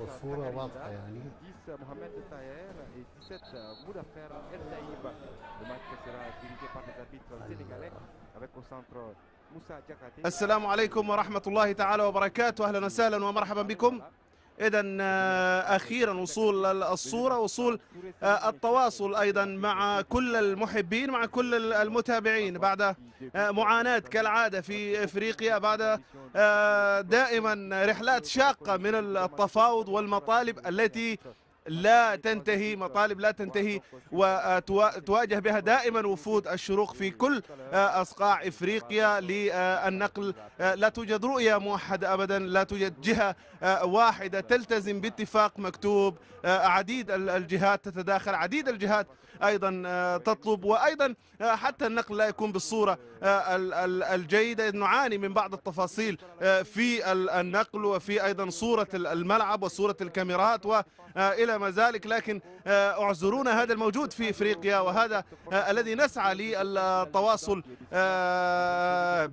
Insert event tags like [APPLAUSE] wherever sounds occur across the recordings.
والصورة واضحة يعني أيوة. السلام عليكم ورحمة الله تعالى وبركاته أهلا وسهلا ومرحبا بكم إذا آه، أخيرا وصول الصورة وصول آه، التواصل أيضا مع كل المحبين مع كل المتابعين بعد آه، معاناة كالعادة في إفريقيا بعد دائما رحلات شاقة من التفاوض والمطالب التي لا تنتهي مطالب لا تنتهي وتواجه بها دائما وفود الشروق في كل أصقاع إفريقيا للنقل لا توجد رؤية موحدة أبدا لا توجد جهة واحدة تلتزم باتفاق مكتوب عديد الجهات تتداخل عديد الجهات ايضا آه، تطلب وايضا آه، حتى النقل لا يكون بالصوره آه، الجيده نعاني من بعض التفاصيل في النقل وفي ايضا صوره الملعب وصوره الكاميرات والى ما ذلك لكن اعذرونا هذا الموجود في افريقيا وهذا الذي نسعى للتواصل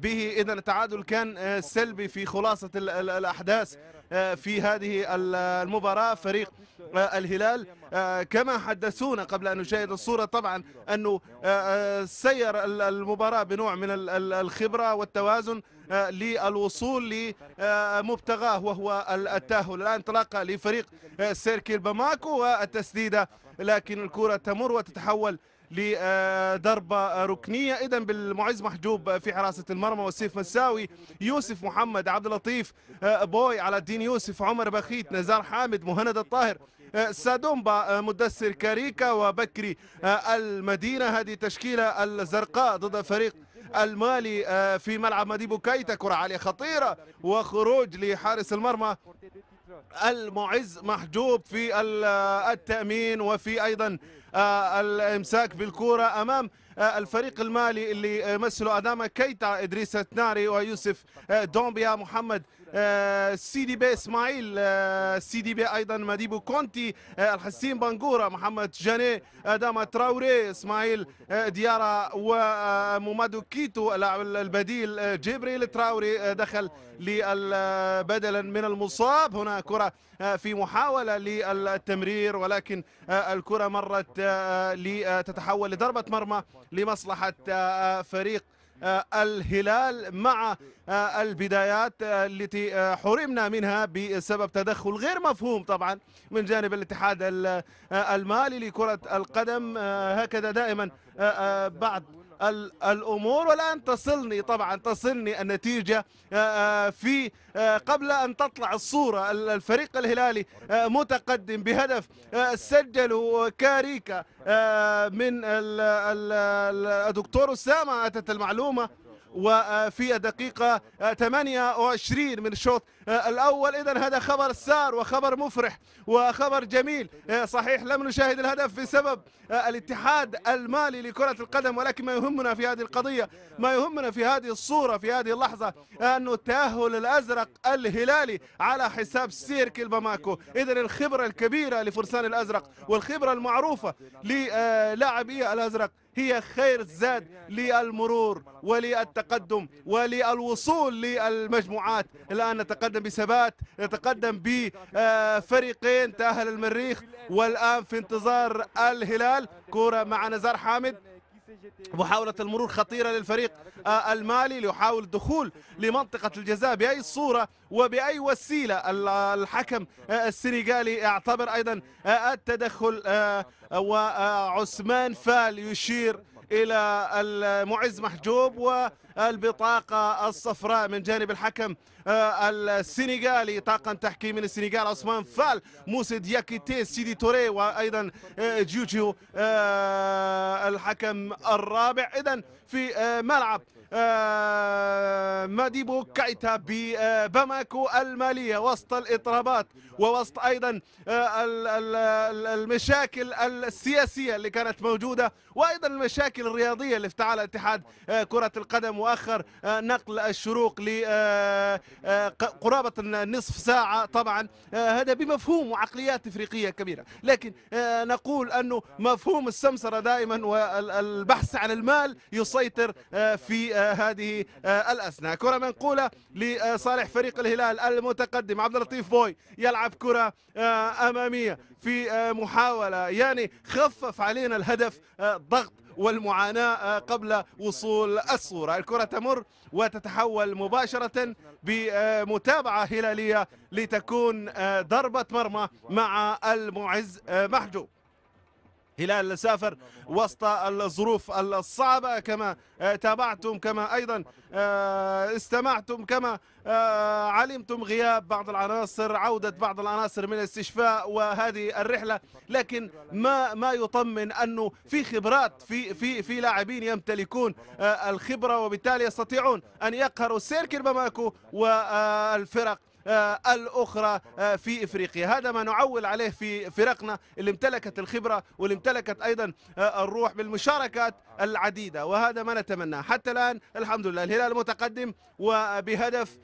به اذا التعادل كان سلبي في خلاصه الاحداث آه، في هذه المباراة فريق آه، الهلال آه، كما حدثونا قبل أن نشاهد الصورة طبعا أنه سير المباراة بنوع من الخبرة والتوازن للوصول لمبتغاه وهو التاهل الآن انطلاقة لفريق سيركي الباماكو والتسديدة لكن الكرة تمر وتتحول لضربة ركنية إذا بالمعز محجوب في حراسة المرمى وسيف مساوي يوسف محمد عبد اللطيف آه، بوي على الدين يوسف عمر بخيت نزار حامد مهند الطاهر آه، سادومبا آه، مدسر كاريكا وبكري المدينة هذه تشكيلة الزرقاء ضد فريق المالي في ملعب مديبو كايتا كرة عالية خطيرة وخروج لحارس المرمى المعز محجوب في التأمين وفي أيضا آه، الامساك بالكوره امام آه، الفريق المالي اللي يمثله آه، أداما كيتا إدريس ناري ويوسف دومبيا محمد آه، سيدي بي اسماعيل آه، سيدي بي ايضا مديبو كونتي آه، الحسين بنقوره محمد جاني اداما تراوري اسماعيل ديارة ومومادو كيتو البديل جبريل تراوري دخل بدلا من المصاب هنا كرة في محاولة للتمرير ولكن الكرة مرت لتتحول لضربة مرمى لمصلحة فريق آه، الهلال مع آه، البدايات آه، التي حرمنا منها بسبب تدخل غير مفهوم طبعا من جانب الاتحاد المالي لكرة القدم هكذا دائما بعد الأمور والآن تصلني طبعا تصلني النتيجة آه، آه، في آه، قبل أن تطلع الصورة الفريق الهلالي متقدم بهدف سجل كاريكا من الدكتور أسامة أتت المعلومة وفي الدقيقة 28 من الشوط آه، الأول إذا هذا خبر سار وخبر مفرح وخبر جميل آه، صحيح لم نشاهد الهدف بسبب آه، الاتحاد المالي لكرة القدم ولكن ما يهمنا في هذه القضية ما يهمنا في هذه الصورة في هذه اللحظة أنه التأهل الأزرق الهلالي على حساب سيرك الباماكو إذا الخبرة الكبيرة لفرسان الأزرق والخبرة المعروفة للاعبي الأزرق هي خير زاد للمرور وللتقدم وللوصول للمجموعات الآن نتقدم يتقدم بثبات يتقدم بفريقين تأهل المريخ والآن في انتظار الهلال كرة مع نزار حامد محاولة المرور خطيرة للفريق آه، المالي ليحاول الدخول لمنطقة الجزاء بأي صورة وبأي وسيلة الحكم آه، السنغالي اعتبر أيضا آه، التدخل وعثمان فال يشير إلى المعز محجوب والبطاقة الصفراء من جانب الحكم آه، السنغالي طاقم تحكيم من السنغال عثمان فال موسى دياكيتي سيدي توري وأيضا آه، جيوجيو آه، الحكم الرابع إذا في ملعب آه، ماديبو كايتا بباماكو المالية وسط الإضرابات ووسط أيضا آه، المشاكل السياسية اللي كانت موجودة وأيضا المشاكل الرياضية اللي افتعل اتحاد آه، كرة القدم وأخر نقل الشروق لقرابة النصف ساعة طبعا هذا بمفهوم وعقليات إفريقية كبيرة لكن نقول أنه مفهوم السمسرة دائما والبحث عن المال يسيطر في هذه آه، الأثناء كرة منقولة لصالح فريق الهلال المتقدم عبد اللطيف بوي يلعب كرة آه، أمامية في آه، محاولة يعني خفف علينا الهدف ضغط والمعاناة قبل وصول الصورة الكرة تمر وتتحول مباشرة بمتابعة هلالية لتكون ضربة مرمى مع المعز محجوب هلال سافر وسط الظروف الصعبة كما آه، تابعتم كما أيضا آه، استمعتم كما آه، علمتم غياب بعض العناصر عودة بعض العناصر من الاستشفاء وهذه الرحلة لكن ما ما يطمن أنه في خبرات في في في لاعبين يمتلكون الخبرة وبالتالي يستطيعون أن يقهروا سيركل البماكو والفرق آه، الأخرى آه، في إفريقيا هذا ما نعول عليه في فرقنا اللي امتلكت الخبرة واللي امتلكت أيضا آه، الروح بالمشاركات العديدة وهذا ما نتمناه حتى الآن الحمد لله الهلال متقدم وبهدف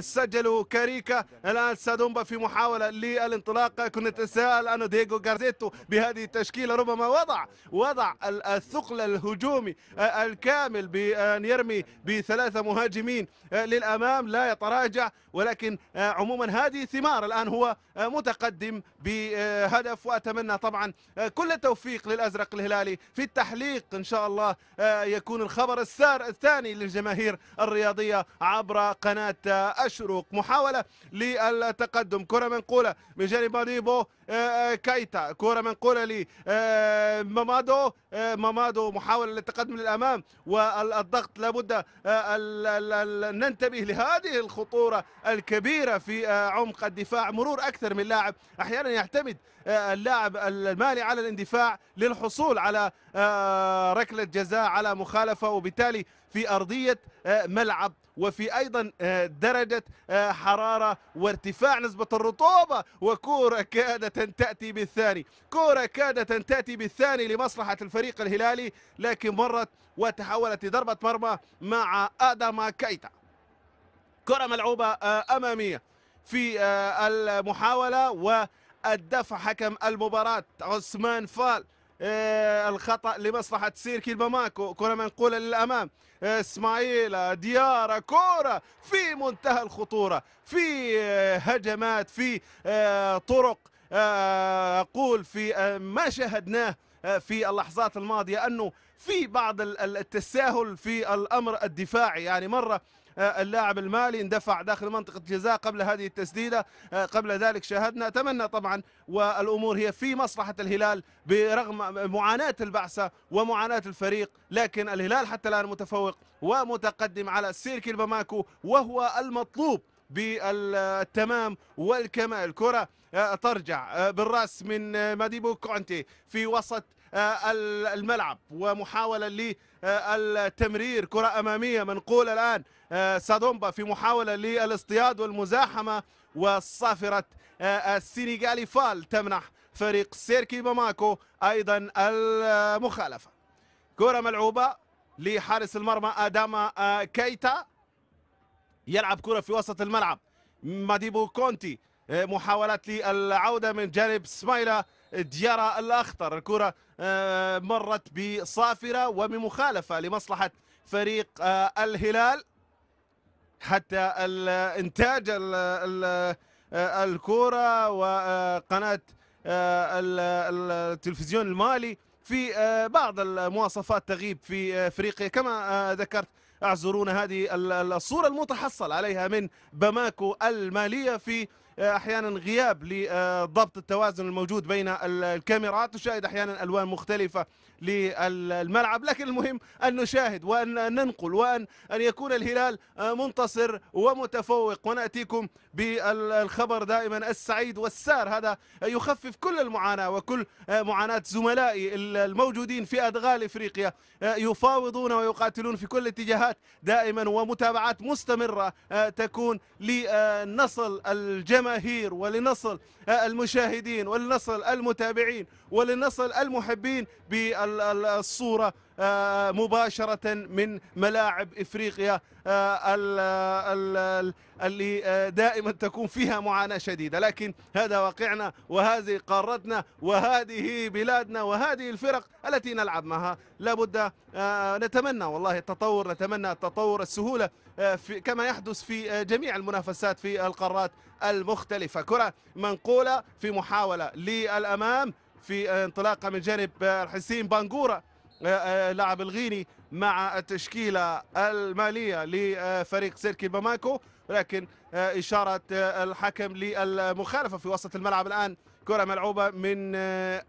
سجله كاريكا الآن سادومبا في محاولة للانطلاق كنا نتساءل أنه دييغو غارزيتو بهذه التشكيلة ربما وضع وضع الثقل الهجومي الكامل بأن يرمي بثلاثة مهاجمين للأمام لا يتراجع ولكن آه، عموما هذه ثمار الآن هو آه، متقدم بهدف وأتمنى طبعا آه، كل التوفيق للأزرق الهلالي في التحليق إن شاء الله يكون الخبر السار الثاني للجماهير الرياضية عبر قناة اشروق محاولة للتقدم كرة منقولة من جانب ماريبو كايتا كرة منقولة لمامادو مامادو محاولة للتقدم للأمام والضغط لابد أن ننتبه لهذه الخطورة الكبيرة كبيرة في آه، عمق الدفاع مرور أكثر من لاعب أحيانا يعتمد آه، اللاعب المالي على الاندفاع للحصول على آه، ركلة جزاء على مخالفة وبالتالي في أرضية ملعب وفي ايضا درجه حراره وارتفاع نسبه الرطوبه وكوره كادت ان تاتي بالثاني كوره كادت ان تاتي بالثاني لمصلحه الفريق الهلالي لكن مرت وتحولت لضربه مرمى مع ادم كايتا كرة ملعوبة آه، أمامية في آه، المحاولة والدفع حكم المباراة عثمان فال آه، الخطأ لمصلحة سيركي الباماكو كرة منقولة للأمام اسماعيل ديارة كرة في منتهى الخطورة في هجمات في طرق أقول في ما شاهدناه في اللحظات الماضية أنه في بعض التساهل في الأمر الدفاعي يعني مرة آه، اللاعب المالي اندفع داخل منطقة الجزاء قبل هذه التسديدة آه، قبل ذلك شاهدنا أتمنى طبعا والأمور هي في مصلحة الهلال برغم معاناة البعثة ومعاناة الفريق لكن الهلال حتى الآن متفوق ومتقدم على سيركي الباماكو وهو المطلوب بالتمام والكمال الكرة آه، ترجع بالراس من ماديبو كونتي في وسط آه، الملعب ومحاولة للتمرير آه، كرة أمامية منقولة الآن آه، سادومبا في محاولة للاصطياد والمزاحمة وصافرة السينيغالي فال تمنح فريق سيركي باماكو أيضا المخالفة كرة ملعوبة لحارس المرمى أداما كيتا يلعب كرة في وسط الملعب ماديبو كونتي محاولات للعودة من جانب سمايلا ديارا الأخطر الكرة آه، مرت بصافرة وبمخالفة لمصلحة فريق آه، الهلال حتى الانتاج الكورة آه، وقناة التلفزيون المالي في بعض المواصفات تغيب في افريقيا كما ذكرت اعذرونا هذه الصورة المتحصل عليها من باماكو المالية في احيانا غياب لضبط التوازن الموجود بين الكاميرات تشاهد احيانا الوان مختلفه للملعب لكن المهم أن نشاهد وأن ننقل وأن أن يكون الهلال منتصر ومتفوق ونأتيكم بالخبر دائما السعيد والسار هذا يخفف كل المعاناة وكل معاناة زملائي الموجودين في أدغال إفريقيا يفاوضون ويقاتلون في كل الاتجاهات دائما ومتابعات مستمرة تكون لنصل الجماهير ولنصل المشاهدين ولنصل المتابعين ولنصل المحبين بالصورة آه، مباشرة من ملاعب إفريقيا آه، اللي آه، دائما تكون فيها معاناة شديدة لكن هذا واقعنا وهذه قارتنا وهذه بلادنا وهذه الفرق التي نلعب معها لابد نتمنى والله التطور نتمنى التطور السهولة في كما يحدث في جميع المنافسات في القارات المختلفة كرة منقولة في محاولة للأمام في انطلاقه من جانب حسين بانجورا آه، آه، لاعب الغيني مع التشكيله الماليه لفريق سيركي باماكو لكن آه، اشاره الحكم للمخالفه في وسط الملعب الان كره ملعوبه من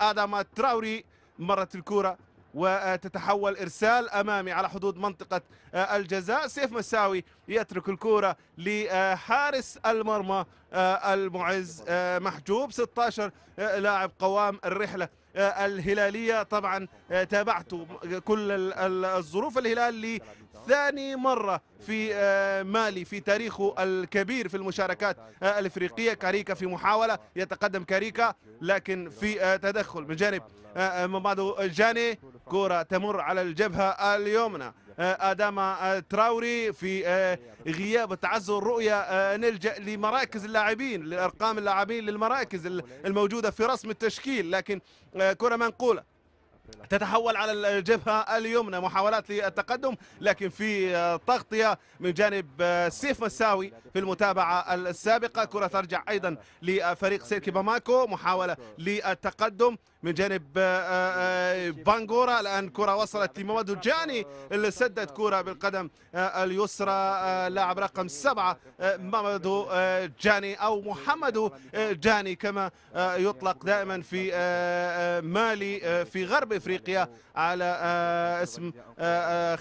ادم تراوري مرت الكره وتتحول إرسال أمامي على حدود منطقة آه، الجزاء سيف مساوي يترك الكورة لحارس المرمى آه، المعز آه، محجوب 16 لاعب قوام الرحلة الهلالية طبعا تابعت كل الظروف الهلال ثاني مرة في آه، مالي في تاريخه الكبير في المشاركات آه، الإفريقية كاريكا في محاولة يتقدم كاريكا لكن في آه، تدخل من جانب مبادو جاني كرة تمر على الجبهة اليمنى اداما تراوري في غياب تعذر الرؤيه نلجا لمراكز اللاعبين لارقام اللاعبين للمراكز الموجوده في رسم التشكيل لكن كره منقوله تتحول على الجبهة اليمنى محاولات للتقدم لكن في آه، تغطية من جانب آه، سيف مساوي في المتابعة السابقة كرة ترجع أيضا لفريق سيركي باماكو محاولة للتقدم من جانب بانغورا آه، آه، آه، الآن كرة وصلت لمواد جاني اللي سدد كرة بالقدم اليسرى لاعب رقم سبعة مامادو جاني أو محمد جاني كما يطلق دائما في مالي في غرب إفريقيا على اسم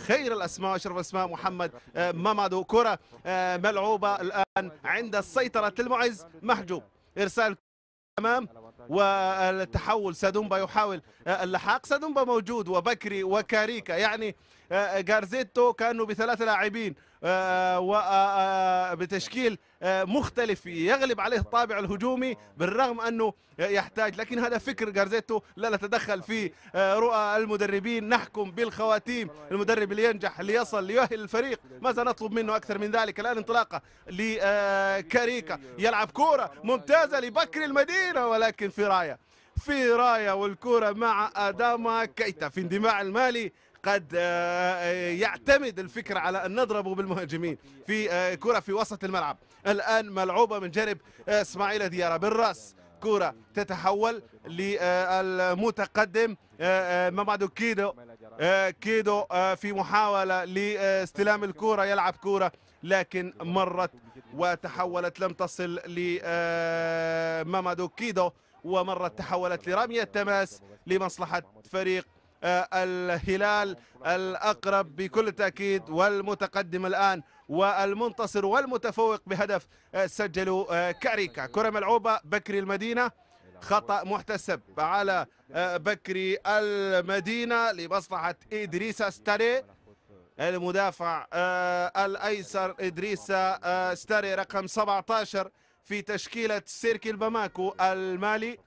خير الأسماء أشرف الأسماء محمد مامادو كرة ملعوبة الآن عند سيطرة المعز محجوب إرسال أمام والتحول سادومبا يحاول آه، اللحاق سادومبا موجود وبكري وكاريكا يعني آه، آه، جارزيتو كانوا بثلاث لاعبين آه، وبتشكيل مختلف يغلب عليه الطابع الهجومي بالرغم انه يحتاج لكن هذا فكر جارزيتو لا نتدخل في رؤى المدربين نحكم بالخواتيم المدرب اللي ينجح اللي يصل ليؤهل الفريق ماذا نطلب منه اكثر من ذلك الان انطلاقه لكاريكا يلعب كوره ممتازه لبكر المدينه ولكن في رايه في رايه والكوره مع اداما كيتا في اندماع المالي قد آه، آه، يعتمد الفكر على أن نضربه بالمهاجمين في آه، كرة في وسط الملعب الآن ملعوبة من جانب إسماعيل ديارة بالرأس كرة تتحول للمتقدم مبعدو كيدو كيدو في محاولة لاستلام الكرة يلعب كرة لكن مرت وتحولت لم تصل لمامادو كيدو ومرت تحولت لرمية تماس لمصلحة فريق آه، الهلال الأقرب بكل تأكيد والمتقدم الآن والمنتصر والمتفوق بهدف آه، سجل آه، كاريكا كرة ملعوبة بكري المدينة خطأ محتسب على بكري المدينة لمصلحة إدريسا ستاري المدافع الأيسر إدريسا ستاري رقم 17 في تشكيلة سيركي الباماكو المالي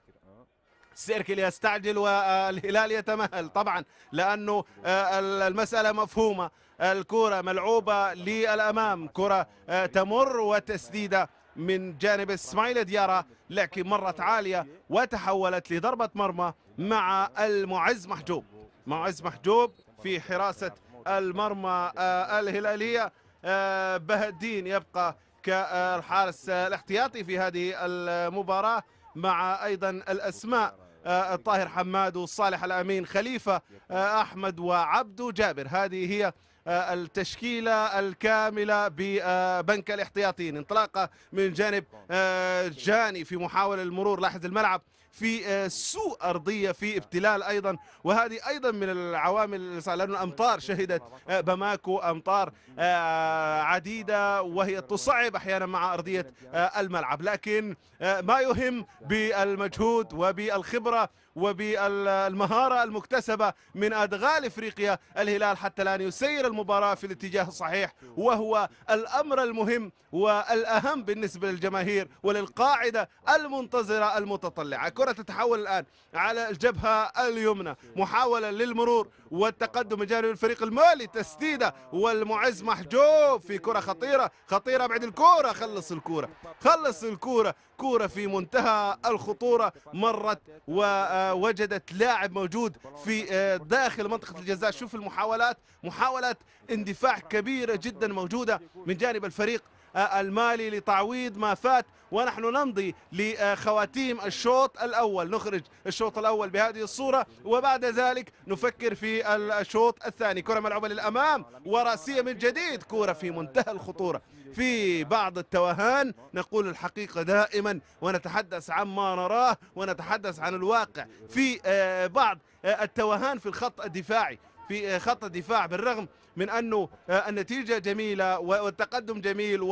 سيركل يستعجل والهلال يتمهل طبعا لأنه آه، المسألة مفهومة الكرة ملعوبة للأمام كرة آه، تمر وتسديدة من جانب اسماعيل ديارة لكن مرت عالية وتحولت لضربة مرمى مع المعز محجوب معز محجوب في حراسة المرمى آه، الهلالية الدين يبقى كالحارس الاحتياطي في هذه المباراة مع أيضا الأسماء آه، الطاهر حماد والصالح الأمين خليفة آه، أحمد وعبد جابر هذه هي آه، التشكيلة الكاملة ببنك الاحتياطيين انطلاقة من جانب جاني في محاولة المرور لاحظ الملعب في آه، سوء أرضية في ابتلال أيضا وهذه أيضا من العوامل لأن الأمطار شهدت آه، بماكو أمطار آه، عديدة وهي تصعب أحيانا مع أرضية الملعب لكن ما يهم بالمجهود وبالخبرة وبالمهارة المكتسبة من أدغال إفريقيا الهلال حتى الآن يسير المباراة في الاتجاه الصحيح وهو الأمر المهم والأهم بالنسبة للجماهير وللقاعدة المنتظرة المتطلعة كرة تتحول الآن على الجبهة اليمنى محاولة للمرور والتقدم جانب الفريق المالي تسديده والمعز محجوب في كره خطيره خطيره بعد الكوره خلص الكوره خلص الكوره كوره في منتهى الخطوره مرت ووجدت آه، لاعب موجود في آه، داخل منطقه الجزاء شوف المحاولات محاولات اندفاع كبيره جدا موجوده من جانب الفريق المالي لتعويض ما فات ونحن نمضي لخواتيم الشوط الأول نخرج الشوط الأول بهذه الصورة وبعد ذلك نفكر في الشوط الثاني كرة ملعوبة للأمام وراسية من جديد كرة في منتهى الخطورة في بعض التوهان نقول الحقيقة دائما ونتحدث عما نراه ونتحدث عن الواقع في آه، بعض آه، التوهان في الخط الدفاعي في آه، خط الدفاع بالرغم من أنه آه، النتيجة جميلة والتقدم جميل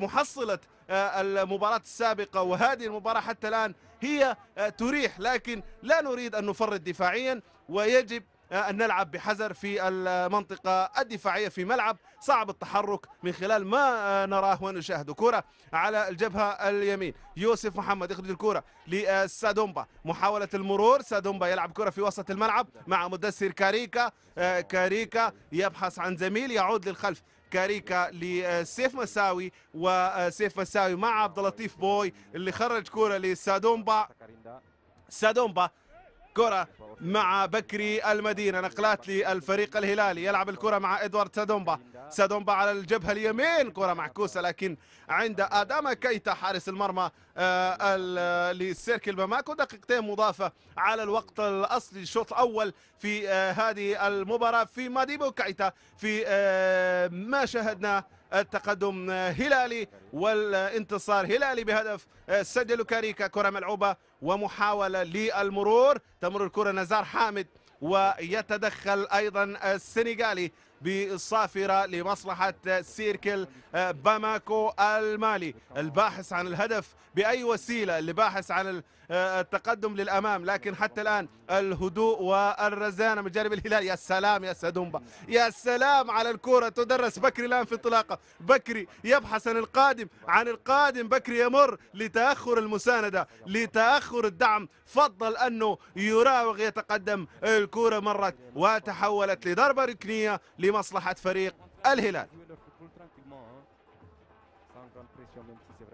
ومحصلة آه، آه، المباراة السابقة وهذه المباراة حتى الآن هي تريح لكن لا نريد أن نفرط دفاعيا ويجب أن نلعب بحذر في المنطقة الدفاعية في ملعب صعب التحرك من خلال ما آه، نراه ونشاهده كرة على الجبهة اليمين يوسف محمد يخرج الكرة لسادومبا محاولة المرور سادومبا يلعب كرة في وسط الملعب مع مدسر كاريكا آه، كاريكا يبحث عن زميل يعود للخلف كاريكا لسيف مساوي وسيف آه، مساوي مع عبد اللطيف بوي اللي خرج كرة لسادومبا سادومبا كرة مع بكري المدينة نقلات للفريق الهلالي يلعب الكرة مع إدوارد سادومبا سادومبا على الجبهة اليمين كرة معكوسة لكن عند آداما كيتا حارس المرمى آه، للسيركل باماكو دقيقتين مضافة على الوقت الأصلي الشوط الأول في آه، هذه المباراة في ماديبو كيتا في آه، ما شاهدناه التقدم هلالي والانتصار هلالي بهدف سدي لوكاريكا كرة ملعوبة ومحاولة للمرور تمر الكرة نزار حامد ويتدخل أيضا السنغالي بالصافرة لمصلحة سيركل آه، باماكو المالي الباحث عن الهدف بأي وسيلة اللي باحث عن آه، التقدم للأمام لكن حتى الآن الهدوء والرزانة من جانب الهلال يا سلام يا سدومبا يا سلام على الكوره تدرس بكري الآن في انطلاقة بكري يبحث عن القادم عن القادم بكري يمر لتأخر المساندة لتأخر الدعم فضل أنه يراوغ يتقدم الكوره مرت وتحولت لضربة ركنية لمصلحة فريق الهلال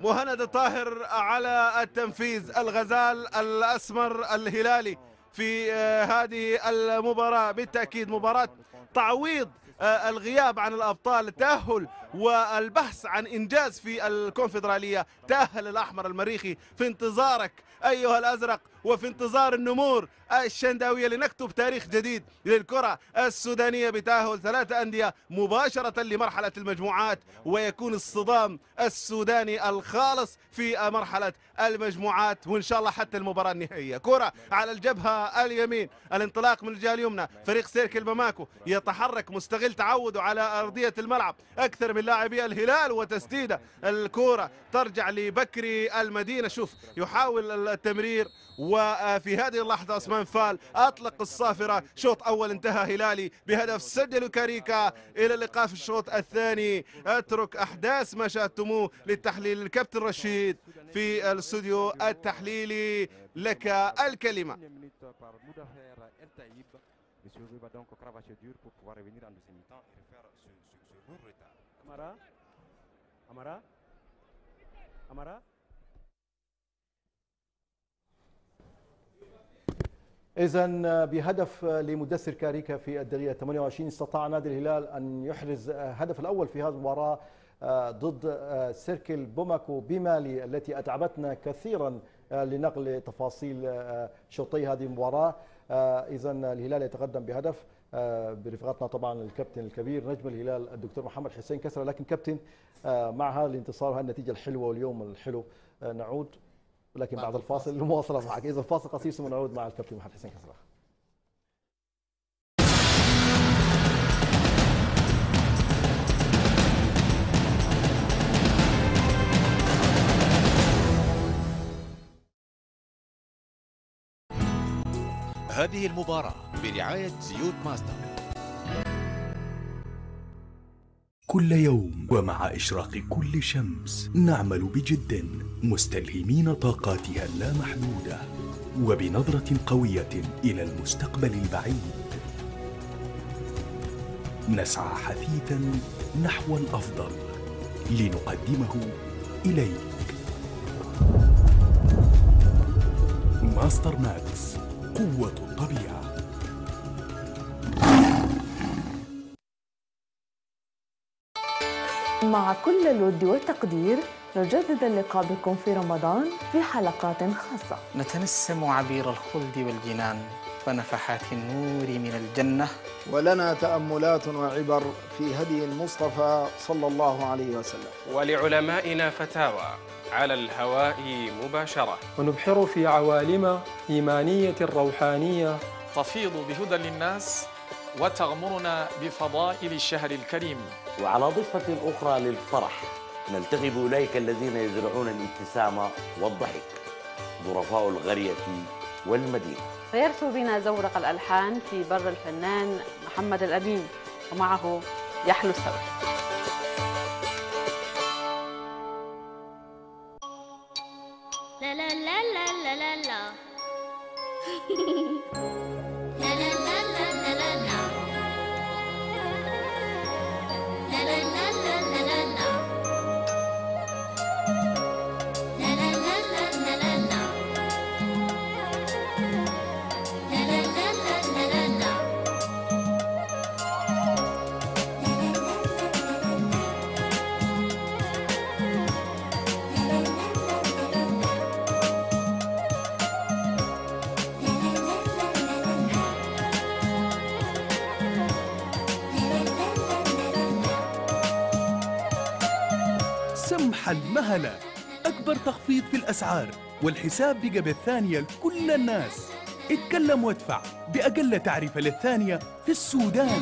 مهند الطاهر على التنفيذ الغزال الأسمر الهلالي في آه، هذه المباراة بالتأكيد مباراة تعويض آه، الغياب عن الأبطال التأهل والبحث عن إنجاز في الكونفدرالية تأهل الأحمر المريخي في انتظارك أيها الأزرق وفي انتظار النمور الشنداوية لنكتب تاريخ جديد للكرة السودانية بتأهل ثلاثة أندية مباشرة لمرحلة المجموعات ويكون الصدام السوداني الخالص في مرحلة المجموعات وإن شاء الله حتى المباراة النهائية كرة على الجبهة اليمين الانطلاق من الجهة اليمنى فريق سيركل باماكو يتحرك مستغل تعوده على أرضية الملعب أكثر من لاعبي الهلال وتسديدة الكرة ترجع لبكري المدينة شوف يحاول التمرير و وفي هذه اللحظة أسمان فال أطلق الصافرة شوط أول انتهى هلالي بهدف سجل كاريكا إلى اللقاء في الشوط الثاني أترك أحداث ما شاهدتموه للتحليل الكابتن رشيد في الاستوديو التحليلي لك الكلمة Amara? Amara? Amara? إذا آه، بهدف آه، لمدثر كاريكا في الدقيقة 28 استطاع نادي الهلال أن يحرز الهدف آه، الأول في هذه المباراة ضد سيركل بوماكو بمالي التي أتعبتنا كثيرا لنقل تفاصيل شوطي هذه المباراة إذا الهلال يتقدم بهدف برفقتنا طبعا الكابتن الكبير نجم الهلال الدكتور محمد حسين كسرة لكن كابتن مع هذا الانتصار وهذه النتيجة الحلوة واليوم الحلو نعود ولكن بعد الفاصل المواصله معك اذا الفاصل قصير ثم نعود مع الكابتن محمد حسين كسراح هذه المباراة برعاية زيوت ماستر كل يوم ومع إشراق كل شمس نعمل بجد مستلهمين طاقاتها اللامحدودة وبنظرة قوية إلى المستقبل البعيد نسعى حثيثا نحو الأفضل لنقدمه إليك ماستر ماكس قوة الطبيعة مع كل الود والتقدير نجدد اللقاء بكم في رمضان في حلقات خاصة نتنسم عبير الخلد والجنان ونفحات النور من الجنة ولنا تأملات وعبر في هدي المصطفى صلى الله عليه وسلم ولعلمائنا فتاوى على الهواء مباشرة ونبحر في عوالم إيمانية روحانية تفيض بهدى للناس وتغمرنا بفضائل الشهر الكريم وعلى ضفة أخرى للفرح نلتقي بأولئك الذين يزرعون الابتسامة والضحك ظرفاء القرية والمدينة فيرثو بنا زورق الألحان في بر الفنان محمد الأمين ومعه يحلو الثور لا لا لا لا لا لا [LAUGHS] حل مهلا أكبر تخفيض في الأسعار والحساب بجبة الثانية لكل الناس اتكلم وادفع بأقل تعرفة للثانية في السودان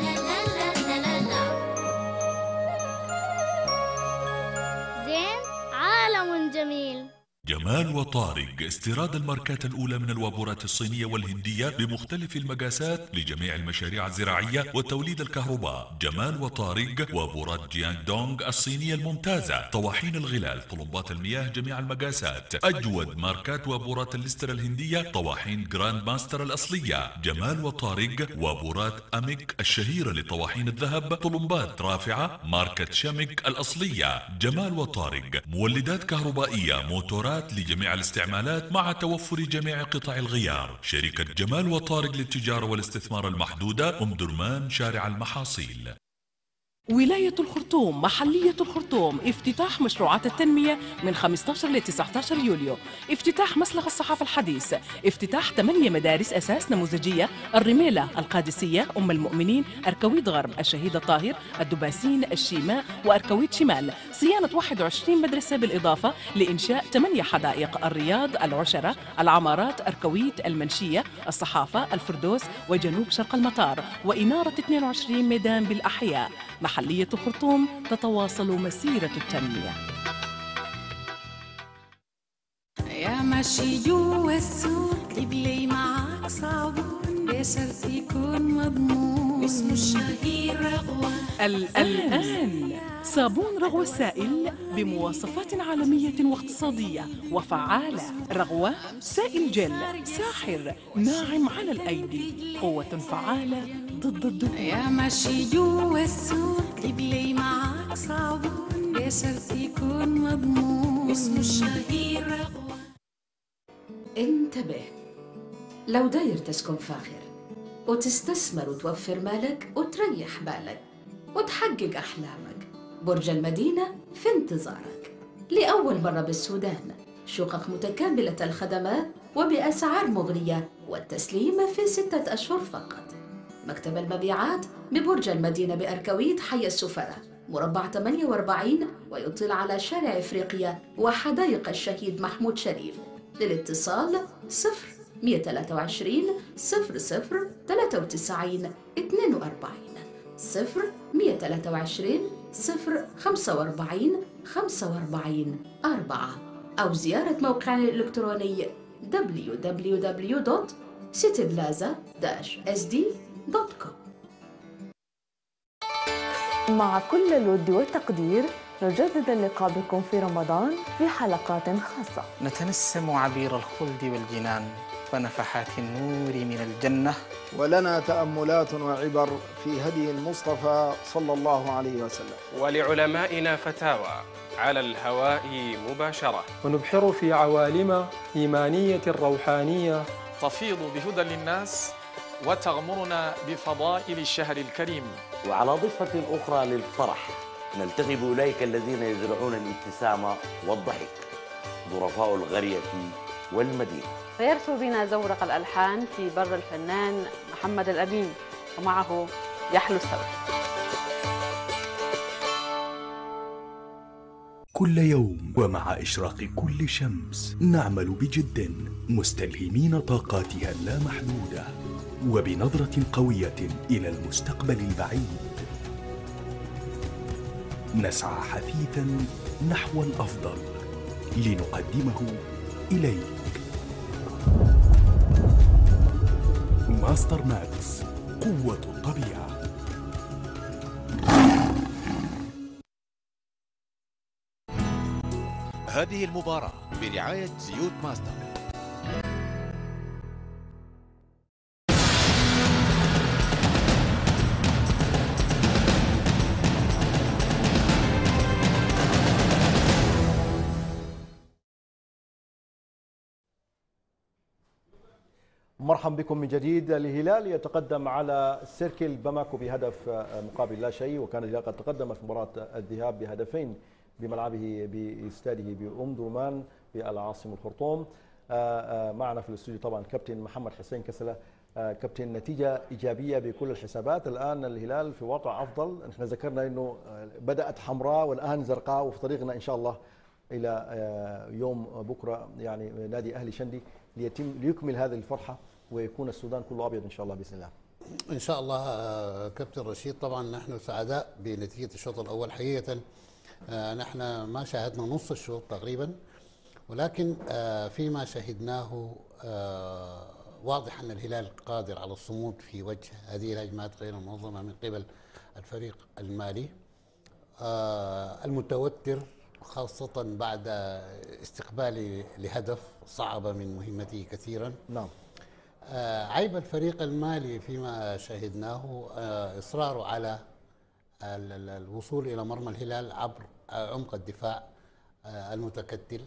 جمال وطارق استيراد الماركات الأولى من الوابورات الصينية والهندية بمختلف المقاسات لجميع المشاريع الزراعية وتوليد الكهرباء جمال وطارق وابورات جيانغ دونغ الصينية الممتازة طواحين الغلال طلبات المياه جميع المقاسات أجود ماركات وابورات الليستر الهندية طواحين جراند ماستر الأصلية جمال وطارق وابورات أميك الشهيرة لطواحين الذهب طلبات رافعة ماركة شمك الأصلية جمال وطارق مولدات كهربائية موتورات جميع الاستعمالات مع توفر جميع قطع الغيار شركة جمال وطارق للتجارة والاستثمار المحدودة أم درمان شارع المحاصيل ولاية الخرطوم محلية الخرطوم افتتاح مشروعات التنمية من 15 ل 19 يوليو افتتاح مسلخ الصحافة الحديث افتتاح 8 مدارس أساس نموذجية الرميلة القادسية أم المؤمنين أركويد غرب الشهيد الطاهر الدباسين الشيماء وأركويد شمال صيانة 21 مدرسة بالإضافة لإنشاء 8 حدائق الرياض العشرة العمارات أركويد المنشية الصحافة الفردوس وجنوب شرق المطار وإنارة 22 ميدان بالأحياء محلية الخرطوم تتواصل مسيرة التنمية يا ماشي جوا السوق معاك يكون مضمون اسمه الشهير رغوة الآن صابون رغوة سائل بمواصفات عالمية واقتصادية وفعالة رغوة سائل جل ساحر ناعم على الأيدي قوة فعالة ضد الدهون يا ماشي جوا السوق جيب لي معاك صابون بشرط يكون مضمون اسمه الشهير رغوة انتبه لو داير تسكن فاخر وتستثمر وتوفر مالك وتريح بالك وتحقق أحلامك برج المدينة في انتظارك لأول مرة بالسودان شقق متكاملة الخدمات وبأسعار مغرية والتسليم في ستة أشهر فقط مكتب المبيعات ببرج المدينة بأركويت حي السفراء مربع 48 ويطل على شارع إفريقيا وحدائق الشهيد محمود شريف للاتصال 0 123 00 93 42 0 123 0 45 45 4 أو زيارة موقعنا الإلكتروني www.cityplaza-sd.com مع كل الود والتقدير نجدد اللقاء بكم في رمضان في حلقات خاصة نتنسم عبير الخلد والجنان ونفحات النور من الجنة ولنا تأملات وعبر في هدي المصطفى صلى الله عليه وسلم ولعلمائنا فتاوى على الهواء مباشرة ونبحر في عوالم إيمانية روحانية تفيض بهدى للناس وتغمرنا بفضائل الشهر الكريم وعلى ضفة أخرى للفرح نلتقي بأولئك الذين يزرعون الابتسامة والضحك ظرفاء القرية والمدينة فيرسو بنا زورق الألحان في بر الفنان محمد الأمين ومعه يحلو السبب كل يوم ومع إشراق كل شمس نعمل بجد مستلهمين طاقاتها اللامحدودة وبنظرة قوية إلى المستقبل البعيد نسعى حثيثا نحو الأفضل لنقدمه إليك ماستر ماكس قوة الطبيعة هذه المباراة برعاية زيوت ماستر مرحبا بكم من جديد الهلال يتقدم على سيركل باماكو بهدف مقابل لا شيء وكان الهلال قد تقدم في مباراه الذهاب بهدفين بملعبه باستاده درمان بالعاصمه الخرطوم آه، آه، معنا في الاستوديو طبعا كابتن محمد حسين كسله آه، كابتن نتيجة إيجابية بكل الحسابات الآن الهلال في وضع أفضل نحن ذكرنا أنه بدأت حمراء والآن زرقاء وفي طريقنا إن شاء الله إلى يوم بكرة يعني نادي أهلي شندي ليتم ليكمل هذه الفرحة ويكون السودان كله ابيض ان شاء الله باذن الله ان شاء الله آه، كابتن رشيد طبعا نحن سعداء بنتيجه الشوط الاول حقيقه آه، نحن ما شاهدنا نص الشوط تقريبا ولكن آه، فيما شهدناه واضح ان الهلال قادر على الصمود في وجه هذه الهجمات غير المنظمه من قبل الفريق المالي المتوتر خاصة بعد استقبالي لهدف صعب من مهمته كثيرا نعم آه، عيب الفريق المالي فيما شهدناه آه، إصراره على الوصول إلى مرمى الهلال عبر آه، عمق الدفاع المتكتل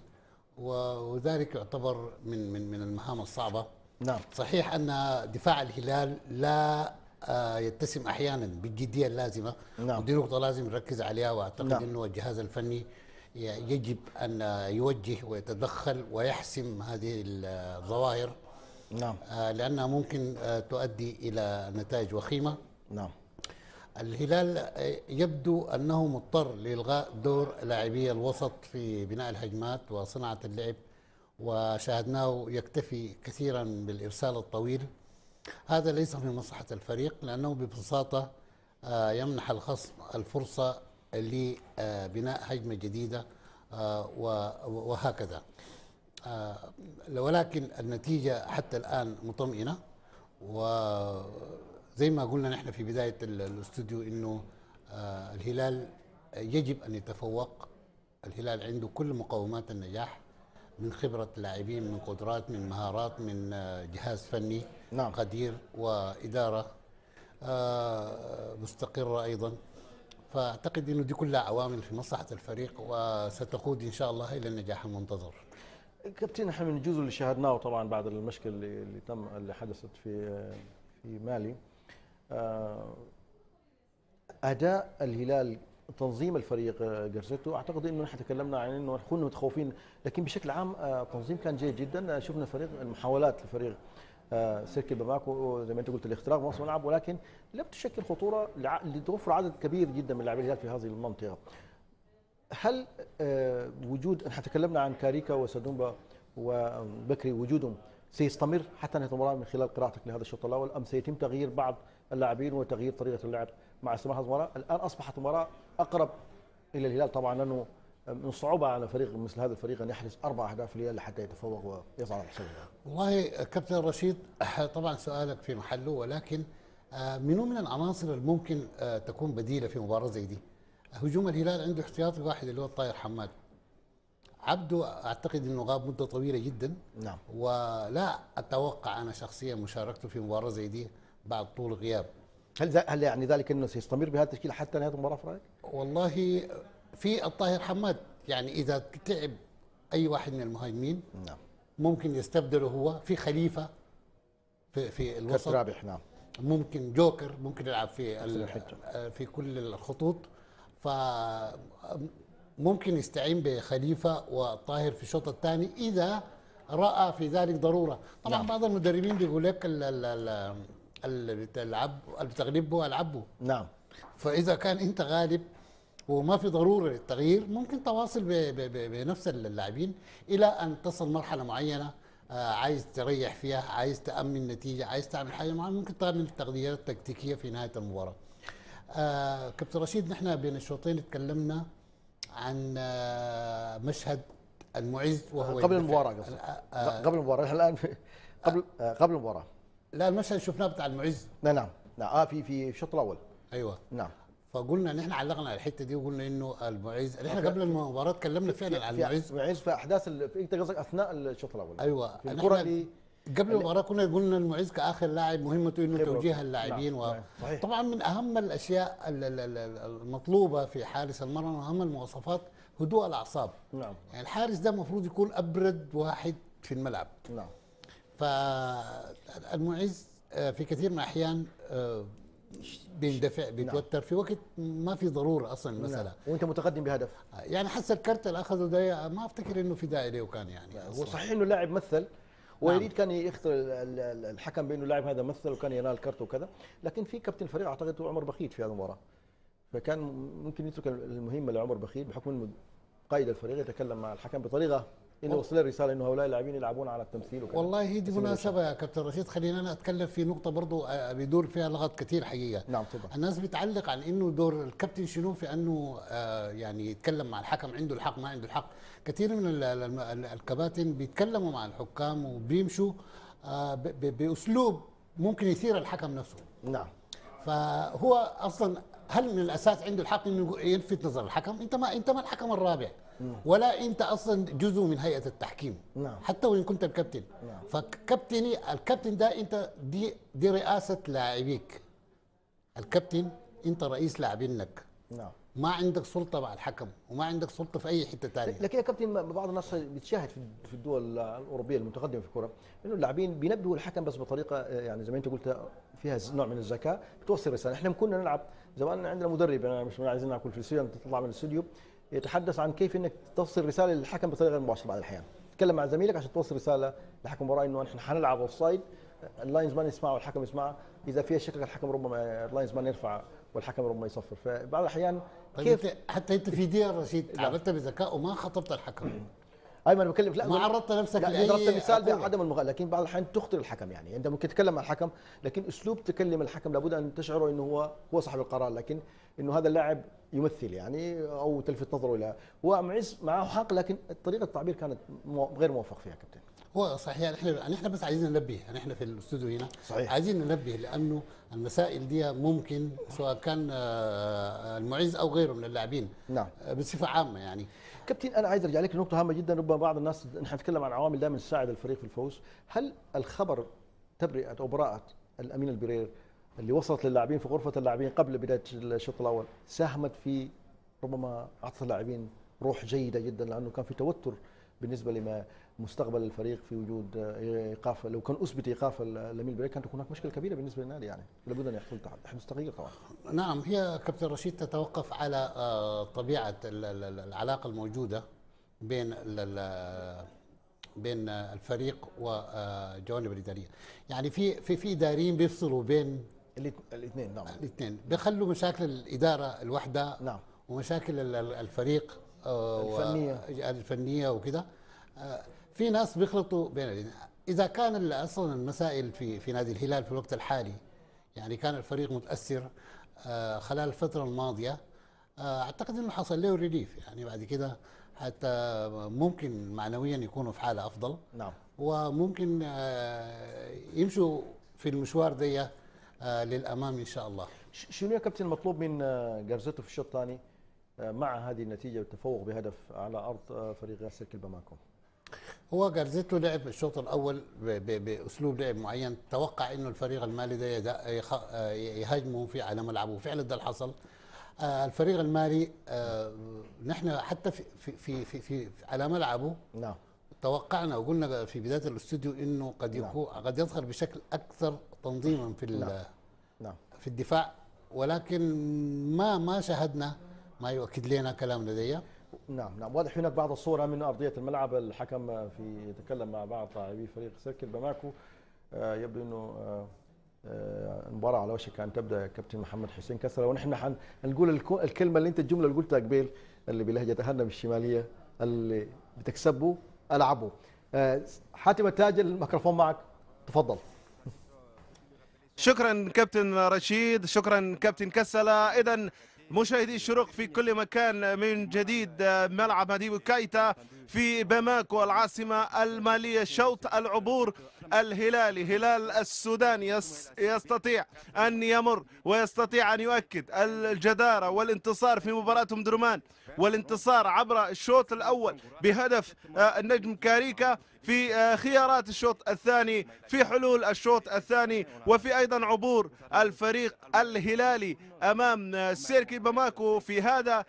وذلك يعتبر من من من المهام الصعبه نعم صحيح ان دفاع الهلال لا يتسم احيانا بالجديه اللازمه نعم ودي نقطه لازم نركز عليها واعتقد نعم. انه الجهاز الفني يجب ان يوجه ويتدخل ويحسم هذه الظواهر نعم آه، لأنها ممكن آه، تؤدي إلى نتائج وخيمة نعم الهلال آه، يبدو أنه مضطر لإلغاء دور لاعبي الوسط في بناء الهجمات وصناعة اللعب وشاهدناه يكتفي كثيرا بالإرسال الطويل هذا ليس في مصلحة الفريق لأنه ببساطة يمنح الخصم الفرصة لبناء هجمة جديدة وهكذا ولكن النتيجة حتى الآن مطمئنة وزي ما قلنا نحن في بداية الاستوديو أنه آه، الهلال يجب أن يتفوق الهلال عنده كل مقومات النجاح من خبرة لاعبين من قدرات من مهارات من آه، جهاز فني نعم. قدير وإدارة آه، مستقرة أيضا فأعتقد أنه دي كلها عوامل في مصلحة الفريق وستقود إن شاء الله إلى النجاح المنتظر كابتن احنا من الجزء اللي شاهدناه طبعا بعد المشكله اللي, اللي تم اللي حدثت في في مالي آه، اداء الهلال تنظيم الفريق آه، جرزيتو اعتقد انه نحن تكلمنا عن انه كنا متخوفين لكن بشكل عام آه، التنظيم كان جيد جدا شفنا فريق المحاولات لفريق سيركي باباكو زي ما انت قلت الاختراق نصف الملعب ولكن لم تشكل خطوره لتوفر عدد كبير جدا من لاعبي الهلال في هذه المنطقه هل آه، وجود احنا تكلمنا عن كاريكا وسدومبا وبكري وجودهم سيستمر حتى نهايه المباراه من خلال قراءتك لهذا الشوط الاول ام سيتم تغيير بعض اللاعبين وتغيير طريقه اللعب مع سماح المباراه الان اصبحت المباراه اقرب الى الهلال طبعا لانه من الصعوبه على فريق مثل هذا الفريق ان يحرز اربع اهداف في الهلال حتى يتفوق ويصعد على حسابه والله كابتن رشيد طبعا سؤالك في محله ولكن آه، منو من العناصر الممكن آه، تكون بديله في مباراه زي دي؟ هجوم الهلال عنده احتياطي واحد اللي هو الطاير حماد عبده اعتقد انه غاب مده طويله جدا نعم ولا اتوقع انا شخصيا مشاركته في مباراه زي دي بعد طول غياب هل هل يعني ذلك انه سيستمر بهذا التشكيل حتى نهايه المباراه في رايك؟ والله في الطاهر حماد يعني اذا تعب اي واحد من المهاجمين نعم ممكن يستبدله هو في خليفه في في الوسط رابح نعم ممكن جوكر ممكن يلعب في في كل الخطوط فممكن يستعين بخليفة وطاهر في الشوط الثاني إذا رأى في ذلك ضرورة طبعا نعم. بعض المدربين بيقول لك اللي بتلعب اللي بتغلبه ألعبه نعم فإذا كان أنت غالب وما في ضرورة للتغيير ممكن تواصل بنفس اللاعبين إلى أن تصل مرحلة معينة آه، عايز تريح فيها عايز تأمن نتيجة عايز تعمل حاجة معينة ممكن تعمل تغييرات تكتيكية في نهاية المباراة آه كابتن رشيد نحن بين الشوطين تكلمنا عن آه مشهد المعز وهو قبل المباراة آه, آه، قبل المباراة الان آه. قبل آه قبل المباراة لا المشهد شفناه بتاع المعز نعم،, نعم نعم اه في في الشوط الاول ايوه نعم فقلنا نحن علقنا على الحته دي وقلنا انه المعز احنا قبل المباراه تكلمنا فعلا عن المعز المعز في احداث انت قصدك اثناء الشوط الاول ايوه الكره اللي قبل المباراه كنا قلنا المعز كاخر لاعب مهمته انه توجيه اللاعبين نعم. و... نعم. صحيح. طبعا من اهم الاشياء المطلوبه في حارس المرمى اهم المواصفات هدوء الاعصاب نعم يعني الحارس ده المفروض يكون ابرد واحد في الملعب نعم فالمعز آه، في كثير من الاحيان آه، بيندفع نعم. بيتوتر نعم. في وقت ما في ضروره اصلا نعم. المساله نعم. وانت متقدم بهدف يعني حتى الكارت اللي اخذه ده ما افتكر انه في داعي له كان يعني هو صحيح انه لاعب مثل نعم. ويريد كان يخطر الحكم بانه اللاعب هذا مثل وكان ينال كرت وكذا لكن في كابتن الفريق اعتقد عمر بخيت في هذه المباراه فكان ممكن يترك المهمه لعمر بخيت بحكم قائد الفريق يتكلم مع الحكم بطريقه انه وصل الرساله انه هؤلاء اللاعبين يلعبون على التمثيل وكذا والله هي دي مناسبه يا كابتن رشيد خلينا انا اتكلم في نقطه برضو آه، بيدور فيها لغط كثير حقيقه نعم تفضل الناس بتعلق عن انه دور الكابتن شنو في انه آه، يعني يتكلم مع الحكم عنده الحق ما عنده الحق كثير من الكباتن بيتكلموا مع الحكام وبيمشوا آه، باسلوب ممكن يثير الحكم نفسه نعم فهو اصلا هل من الاساس عنده الحق انه يلفت نظر الحكم انت ما انت ما الحكم الرابع نعم. ولا انت اصلا جزء من هيئه التحكيم نعم. حتى وان كنت الكابتن نعم. فكابتني الكابتن ده انت دي دي رئاسه لاعبيك الكابتن انت رئيس لاعبينك نعم ما عندك سلطه مع الحكم وما عندك سلطه في اي حته ثانيه لكن يا كابتن بعض الناس بتشاهد في الدول الاوروبيه المتقدمه في الكره انه اللاعبين بينبهوا الحكم بس بطريقه يعني زي ما انت قلت فيها نوع من الذكاء بتوصل رساله احنا كنا نلعب زمان عندنا مدرب انا يعني مش عايزين ناكل كل في الاستوديو تطلع من الاستوديو يتحدث عن كيف انك توصل رساله للحكم بطريقه غير مباشره بعض الاحيان تتكلم مع زميلك عشان توصل رساله للحكم مباراه انه نحن حنلعب اوف سايد اللاينز مان يسمع والحكم يسمع اذا في شكك الحكم ربما اللاينز مان يرفع والحكم ربما يصفر فبعض الاحيان طيب، كيف حتى انت في دي رشيد نعم. عملتها بذكاء وما خطبت الحكم ايوه انا بكلم لا ما عرضت نفسك لا ضربت مثال بعدم المغالطه لكن بعض الاحيان تخطئ الحكم يعني انت ممكن تتكلم مع الحكم لكن اسلوب تكلم الحكم لابد ان تشعره انه هو هو صاحب القرار لكن انه هذا اللاعب يمثل يعني او تلفت نظره الى هو معز معه حق لكن طريقه التعبير كانت غير موفق فيها كابتن هو صحيح احنا يعني احنا بس عايزين ننبه يعني احنا في الاستوديو هنا صحيح. عايزين ننبه لانه المسائل دي ممكن سواء كان آه، آه، المعز او غيره من اللاعبين نعم آه، بصفه عامه يعني كابتن انا عايز ارجع لك لنقطه هامه جدا ربما بعض الناس نحن نتكلم عن عوامل دائما تساعد الفريق في الفوز هل الخبر تبرئه او براءه الامين البرير اللي وصلت للاعبين في غرفه اللاعبين قبل بدايه الشوط الاول ساهمت في ربما اعطت اللاعبين روح جيده جدا لانه كان في توتر بالنسبه لما مستقبل الفريق في وجود ايقاف لو كان اثبت ايقاف الامير بريك كانت هناك مشكله كبيره بالنسبه للنادي يعني لابد ان يحصل تحدث تغيير طبعا نعم هي كابتن رشيد تتوقف على آه، طبيعه العلاقه الموجوده بين بين الفريق وجوانب آه، الاداريه يعني في في في اداريين بيفصلوا بين الاثنين نعم الاثنين بيخلوا مشاكل الاداره الوحده نعم ومشاكل الفريق آه، الفنيه الفنيه وكده آه، في ناس بيخلطوا بين اذا كان اصلا المسائل في في نادي الهلال في الوقت الحالي يعني كان الفريق متاثر آه، خلال الفتره الماضيه اعتقد انه حصل له ريليف يعني بعد كده حتى ممكن معنويا يكونوا في حاله افضل نعم وممكن يمشوا في المشوار ده آه، للامام ان شاء الله شنو يا كابتن مطلوب من آه، جارزيتو في الشوط الثاني آه، مع هذه النتيجه والتفوق بهدف على ارض فريق غير كلبا هو جارزيتو لعب الشوط الاول باسلوب لعب معين توقع انه الفريق المالي ده يهاجمه في على ملعبه وفعلا ده اللي حصل الفريق المالي نحن حتى في في في, في على ملعبه نعم توقعنا وقلنا في بدايه الاستوديو انه قد نعم. يكون قد يظهر بشكل اكثر تنظيما في نعم. نعم في الدفاع ولكن ما ما شاهدنا ما يؤكد لنا كلام لدي نعم نعم واضح هناك بعض الصورة من أرضية الملعب الحكم في يتكلم مع بعض لاعبي فريق سيركل باماكو آه، يبدو أنه آه، آه، المباراة على وشك أن تبدأ يا كابتن محمد حسين كسرة ونحن هنقول الكلمة اللي أنت الجملة اللي قلتها قبيل اللي بلهجة أهلنا الشمالية اللي بتكسبه ألعبه حاتم التاج الميكروفون معك تفضل شكرا كابتن رشيد شكرا كابتن كسلة اذا مشاهدي الشروق في كل مكان من جديد آه، ملعب مديبو كايتا في باماكو العاصمة المالية شوط العبور الهلالي هلال السودان يستطيع أن يمر ويستطيع أن يؤكد الجدارة والانتصار في مباراة درمان والانتصار عبر الشوط الأول بهدف آه، النجم كاريكا في آه، خيارات الشوط الثاني في حلول الشوط الثاني وفي أيضا عبور الفريق الهلالي أمام آه، سيركي باماكو في هذا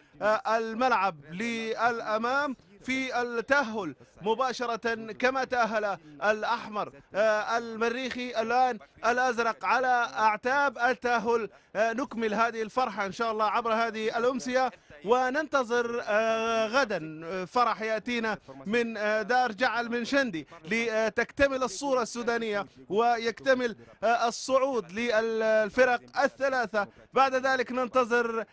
الملعب للأمام في التأهل مباشرة كما تأهل الأحمر آه، المريخي الآن الأزرق على أعتاب التأهل آه، نكمل هذه الفرحة إن شاء الله عبر هذه الأمسية وننتظر آه، غدا فرح يأتينا من دار جعل من شندي لتكتمل الصورة السودانية ويكتمل الصعود للفرق الثلاثة بعد ذلك ننتظر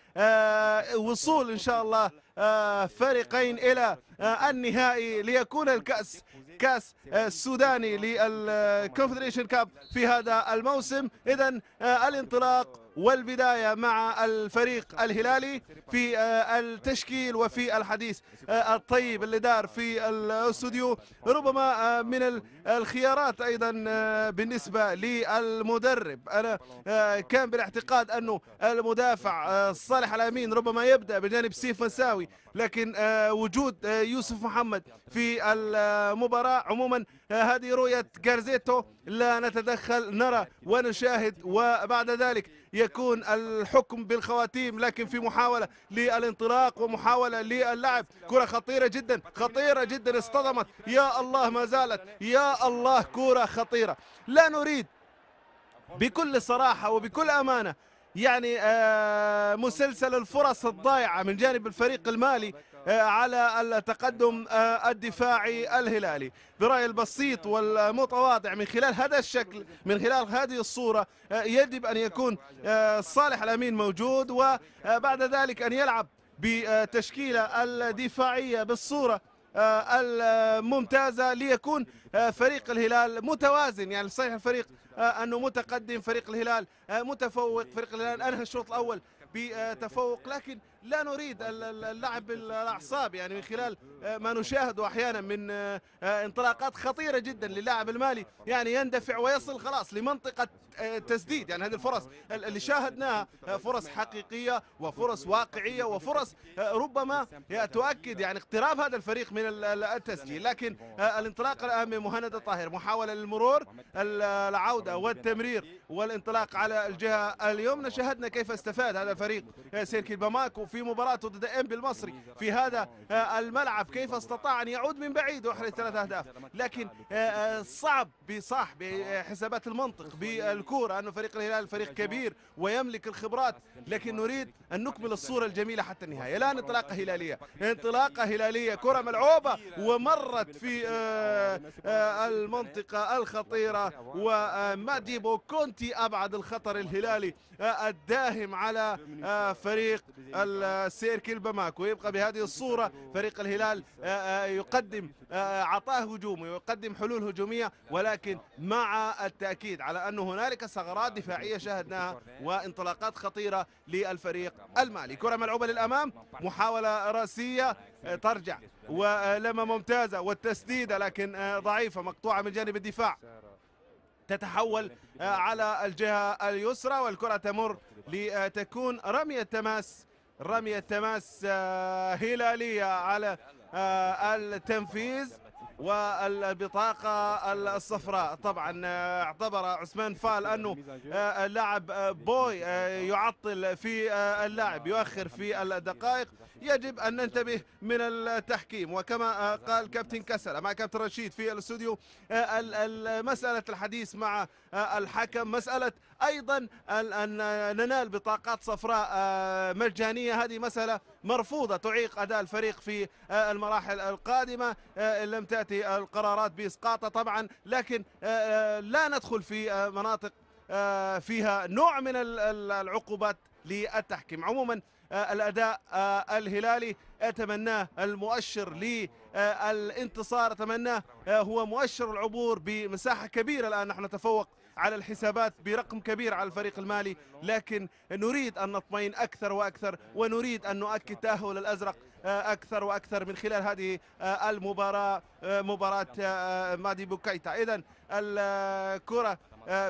وصول إن شاء الله آه، فريقين إلى آه، النهائي ليكون الكأس كأس السوداني آه، للكونفدريشن كاب في هذا الموسم إذا الانطلاق والبداية مع الفريق الهلالي في آه، التشكيل وفي الحديث آه، الطيب اللي دار في الاستوديو ربما آه، من الخيارات أيضا بالنسبة للمدرب أنا كان بالاعتقاد أنه المدافع صالح الأمين ربما يبدأ بجانب سيف مساوي لكن وجود يوسف محمد في المباراة عموما هذه رؤية جارزيتو لا نتدخل نرى ونشاهد وبعد ذلك يكون الحكم بالخواتيم لكن في محاولة للانطلاق ومحاولة للعب كرة خطيرة جدا خطيرة جدا اصطدمت يا الله ما زالت يا الله كرة خطيرة لا نريد بكل صراحة وبكل أمانة يعني آه، مسلسل الفرص الضائعة من جانب الفريق المالي آه، على التقدم آه، الدفاعي الهلالي برأي البسيط والمتواضع من خلال هذا الشكل من خلال هذه الصورة آه، يجب أن يكون صالح الأمين موجود وبعد ذلك أن يلعب بتشكيلة الدفاعية بالصورة الممتازة ليكون فريق الهلال متوازن يعني صحيح الفريق أنه متقدم فريق الهلال متفوق فريق الهلال أنهى الشوط الأول بتفوق لكن لا نريد اللعب بالاعصاب يعني من خلال آه، ما نشاهده احيانا من آه، آه، انطلاقات خطيره جدا للاعب المالي يعني يندفع ويصل خلاص لمنطقه تسديد يعني هذه الفرص اللي شاهدناها فرص حقيقيه وفرص واقعيه وفرص ربما تؤكد يعني اقتراب هذا الفريق من التسجيل لكن الانطلاق الان من مهند الطاهر محاوله للمرور العوده والتمرير والانطلاق على الجهه اليمنى شاهدنا كيف استفاد هذا الفريق سيركي باماكو في مباراته ضد انبي المصري في هذا آه، الملعب كيف استطاع أن يعود من بعيد ويحرز ثلاث أهداف لكن آه، آه، صعب بصح بحسابات المنطق بالكورة أنه فريق الهلال فريق كبير ويملك الخبرات لكن نريد أن نكمل الصورة الجميلة حتى النهاية الآن انطلاقة هلالية انطلاقة هلالية كرة ملعوبة ومرت في المنطقة الخطيرة وماديبو كونتي أبعد الخطر الهلالي الداهم على فريق ال السيركل بماكو يبقى بهذه الصورة فريق الهلال آه، آه، يقدم آه، عطاء هجومي ويقدم حلول هجومية ولكن مع التأكيد على أن هنالك ثغرات دفاعية شاهدناها وانطلاقات خطيرة للفريق المالي كرة ملعوبة للأمام محاولة رأسية ترجع ولما ممتازة والتسديدة لكن ضعيفة مقطوعة من جانب الدفاع تتحول على الجهة اليسرى والكرة تمر لتكون رمية تماس رمية تماس آه، هلالية على آه، التنفيذ والبطاقة الصفراء طبعا آه، اعتبر عثمان فال أنه اللاعب بوي يعطل في اللاعب يؤخر في الدقائق يجب أن ننتبه من التحكيم وكما قال كابتن كسلة مع كابتن رشيد في الاستوديو مسألة الحديث مع الحكم مسألة ايضا ان ننال بطاقات صفراء آه، مجانيه هذه مساله مرفوضه تعيق اداء الفريق في آه، المراحل القادمه آه، ان لم تاتي القرارات باسقاطه طبعا لكن لا ندخل في مناطق فيها نوع من العقوبات للتحكيم عموما الاداء الهلالي اتمناه المؤشر للانتصار اتمناه هو مؤشر العبور بمساحه كبيره الان نحن نتفوق على الحسابات برقم كبير على الفريق المالي لكن نريد أن نطمئن أكثر وأكثر ونريد أن نؤكد تأهل الأزرق آه، أكثر وأكثر من خلال هذه آه، المباراة آه، مباراة مادي بوكايتا إذا الكرة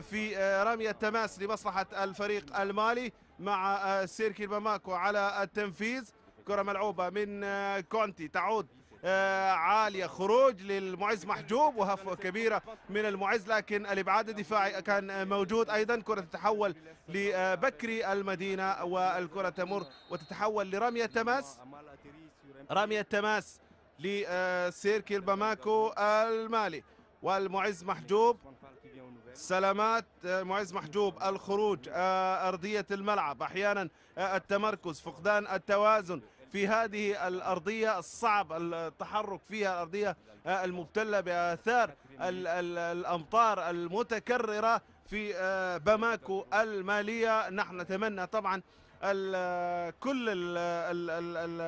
في رمية تماس لمصلحة الفريق المالي مع سيركي الماماكو على التنفيذ كرة ملعوبة من كونتي تعود آه، عالية خروج للمعز محجوب وهفوة كبيرة من المعز لكن الإبعاد الدفاعي كان موجود أيضا كرة تتحول لبكري المدينة والكرة تمر وتتحول لرمية تماس رمية تماس لسيركي الباماكو المالي والمعز محجوب سلامات معز محجوب الخروج آه، أرضية الملعب أحيانا آه، التمركز فقدان التوازن في هذه الأرضية الصعب التحرك فيها الأرضية المبتلة بآثار الأمطار المتكررة في آه، باماكو المالية نحن نتمنى طبعا كل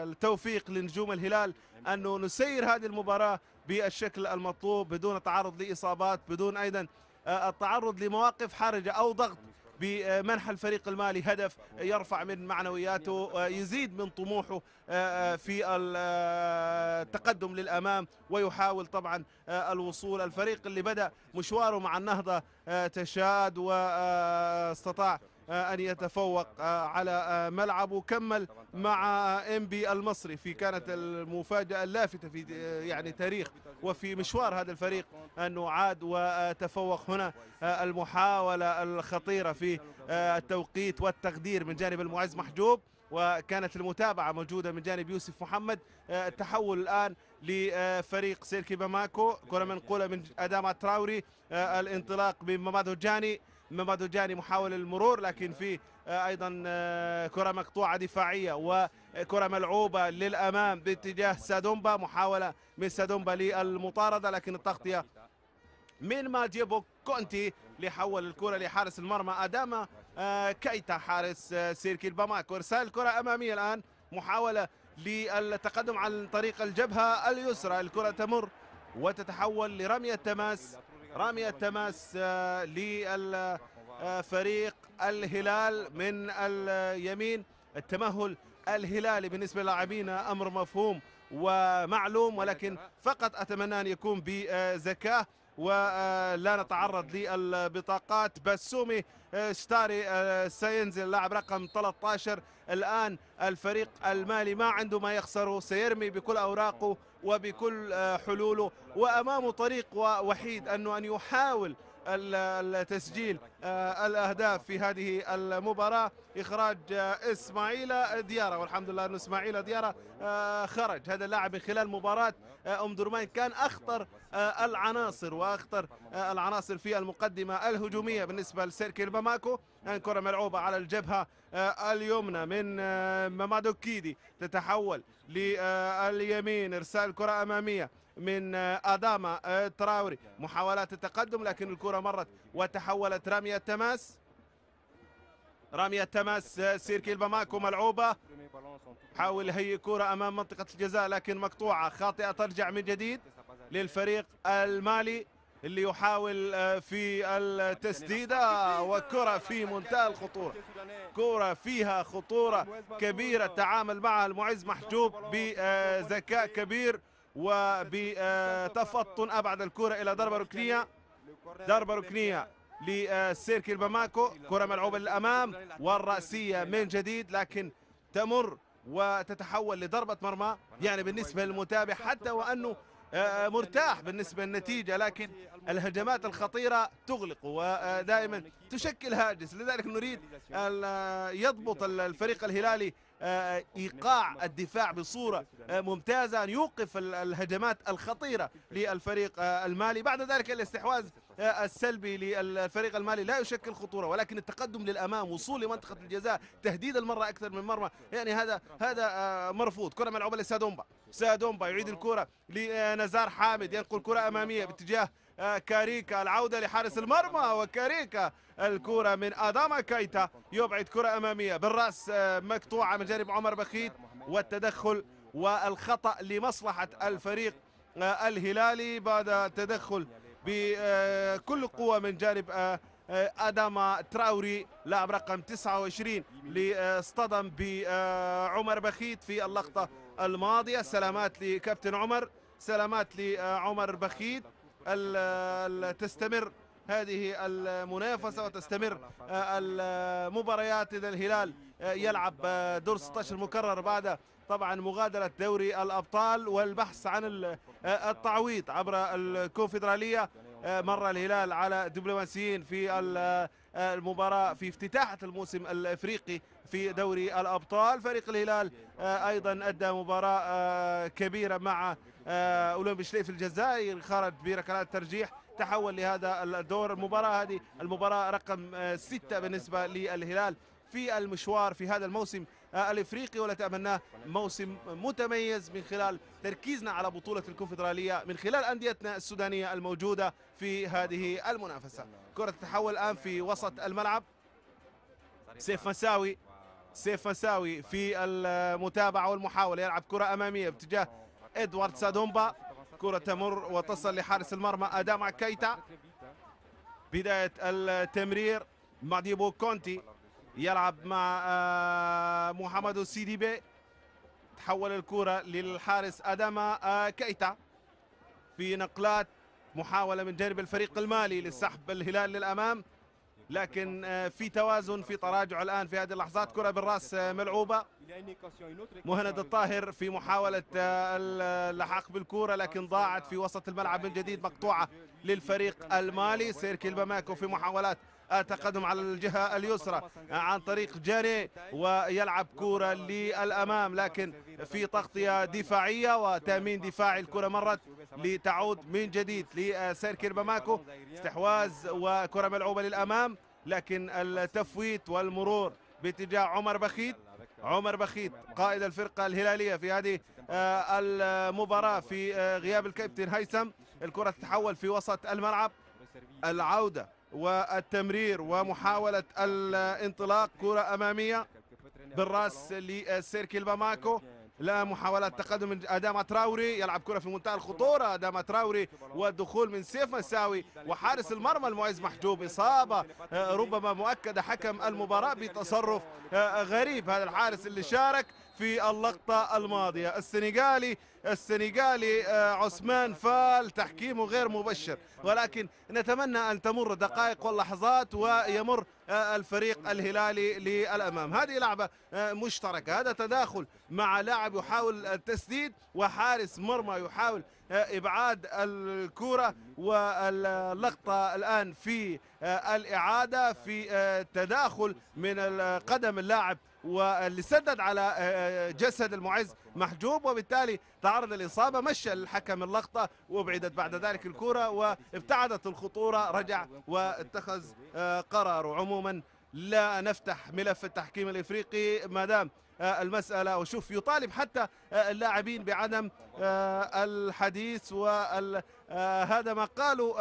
التوفيق لنجوم الهلال أنه نسير هذه المباراة بالشكل المطلوب بدون تعرض لإصابات بدون أيضا آه، التعرض لمواقف حرجة أو ضغط بمنح الفريق المالي هدف يرفع من معنوياته يزيد من طموحه آه، آه، في التقدم آه، للأمام ويحاول طبعا الوصول الفريق اللي بدأ مشواره مع النهضة تشاد واستطاع آه، أن يتفوق آه، على آه، ملعبه كمل مع بي المصري في كانت المفاجأة اللافتة في يعني تاريخ وفي مشوار هذا الفريق أنه عاد وتفوق هنا المحاولة الخطيرة في التوقيت والتقدير من جانب المعز محجوب وكانت المتابعة موجودة من جانب يوسف محمد التحول الآن لفريق سيركي باماكو كرة منقولة من أدام تراوري الانطلاق بممادو جاني من بعد جاني محاولة المرور لكن في آه، أيضا آه، كرة مقطوعة دفاعية وكرة ملعوبة للأمام باتجاه سادومبا محاولة من سادومبا للمطاردة لكن التغطية من ماجيبو كونتي لحول الكرة لحارس المرمى اداما آه، كيتا حارس سيركي الباماك وارسال الكرة أمامية الآن محاولة للتقدم عن طريق الجبهة اليسرى الكرة تمر وتتحول لرمية تماس رامي التماس آه، للفريق الهلال من اليمين التمهل الهلالي بالنسبة للاعبين أمر مفهوم ومعلوم ولكن فقط أتمنى أن يكون بزكاة ولا نتعرض للبطاقات بسومي آه، ستاري آه، سينزل اللاعب رقم 13 الآن الفريق المالي ما عنده ما يخسره سيرمي بكل أوراقه وبكل آه، حلوله وأمامه طريق وحيد أنه أن يحاول تسجيل آه، الأهداف في هذه المباراة إخراج آه، إسماعيل ديارة والحمد لله أن إسماعيل ديارة خرج هذا اللاعب من خلال مباراة أم درمان كان أخطر العناصر وأخطر العناصر في المقدمة الهجومية بالنسبة لسيركي الباماكو الآن كرة ملعوبة على الجبهة آه، اليمنى من آه، كيدي تتحول لليمين إرسال كرة أمامية من آه، أداما تراوري محاولات التقدم لكن الكرة مرت وتحولت رمية تماس رامي التماس سيركي الباماكو ملعوبة حاول هي كرة أمام منطقة الجزاء لكن مقطوعة خاطئة ترجع من جديد للفريق المالي اللي يحاول آه، في التسديدة وكرة في منتهى الخطورة كرة فيها خطورة كبيرة تعامل معها المعز محجوب بذكاء كبير وبتفطن أبعد الكرة إلى ضربة ركنية ضربة ركنية لسيركي الباماكو كرة ملعوبة للأمام والرأسية من جديد لكن تمر وتتحول لضربة مرمى يعني بالنسبة للمتابع حتى وأنه آه، آه، مرتاح بالنسبة للنتيجة لكن الهجمات الخطيرة تغلق ودائما تشكل هاجس لذلك نريد يضبط الفريق الهلالي آه، ايقاع الدفاع بصوره ممتازه ان يوقف الهجمات الخطيره للفريق المالي بعد ذلك الاستحواذ السلبي للفريق المالي لا يشكل خطوره ولكن التقدم للامام وصول لمنطقه الجزاء تهديد المره اكثر من مره يعني هذا هذا آه، مرفوض كره ملعوبه لسادومبا سادومبا يعيد الكره لنزار حامد ينقل كره اماميه باتجاه آه، كاريكا العودة لحارس المرمى وكاريكا الكرة من أداما كايتا يبعد كرة أمامية بالرأس آه، مقطوعة من جانب عمر بخيت والتدخل والخطأ لمصلحة الفريق الهلالي بعد تدخل بكل قوة من جانب آه، آه، أداما تراوري لاعب رقم 29 اللي اصطدم بعمر بخيت في اللقطة الماضية سلامات لكابتن عمر سلامات لعمر بخيت تستمر هذه المنافسة وتستمر آه، المباريات إذا الهلال يلعب دور 16 مكرر بعد طبعا مغادرة دوري الأبطال والبحث عن آه، التعويض عبر الكونفدرالية آه، مر الهلال على دبلوماسيين في آه، المباراة في افتتاحة الموسم الإفريقي في دوري الأبطال فريق الهلال أيضا أدى مباراة كبيرة مع أولمبي شليف الجزائر خرج بركلات ترجيح تحول لهذا الدور المباراة هذه المباراة رقم ستة بالنسبة للهلال في المشوار في هذا الموسم الإفريقي ونتأمناه موسم متميز من خلال تركيزنا على بطولة الكونفدرالية من خلال أنديتنا السودانية الموجودة في هذه المنافسة كرة تتحول الآن في وسط الملعب سيف مساوي سيف مساوي في المتابعة والمحاولة يلعب كرة أمامية باتجاه إدوارد سادومبا كرة تمر وتصل لحارس المرمى ادام كايتا بداية التمرير مع ديبو كونتي يلعب مع آه، محمد بي تحول الكرة للحارس أداما آه، كيتا في نقلات محاولة من جانب الفريق المالي لسحب الهلال للأمام لكن آه، في توازن في تراجع الآن في هذه اللحظات كرة بالرأس ملعوبة مهند الطاهر في محاولة اللحاق بالكرة لكن ضاعت في وسط الملعب من جديد مقطوعة للفريق المالي سيركي الباماكو في محاولات التقدم على الجهة اليسرى عن طريق جاري ويلعب كرة للأمام لكن في تغطية دفاعية وتأمين دفاعي الكرة مرت لتعود من جديد لسير باماكو استحواذ وكرة ملعوبة للأمام لكن التفويت والمرور باتجاه عمر بخيت عمر بخيت قائد الفرقة الهلالية في هذه آه، المباراة في آه، غياب الكابتن هيثم الكرة تتحول في وسط الملعب العودة والتمرير ومحاولة الانطلاق كرة أمامية بالراس لسيركي الباماكو لا محاولة تقدم من أدام تراوري يلعب كرة في منتهى الخطورة أدام تراوري والدخول من سيف مساوي وحارس المرمى المعز محجوب إصابة آه، ربما مؤكدة حكم المباراة بتصرف آه، غريب هذا الحارس اللي شارك في اللقطة الماضية السنغالي السنغالي آه، عثمان فال تحكيمه غير مبشر ولكن نتمنى أن تمر دقائق واللحظات ويمر آه، الفريق الهلالي للأمام هذه لعبة آه، مشتركة هذا تداخل مع لاعب يحاول التسديد وحارس مرمى يحاول إبعاد الكرة واللقطة الآن في الإعادة في تداخل من قدم اللاعب واللي سدد على آه، آه، جسد المعز محجوب وبالتالي تعرض للإصابة مشى الحكم اللقطة وابعدت بعد ذلك الكرة وابتعدت الخطورة رجع واتخذ آه، قراره عموما لا نفتح ملف التحكيم الإفريقي ما دام المسألة وشوف يطالب حتى اللاعبين بعدم الحديث وهذا ما قاله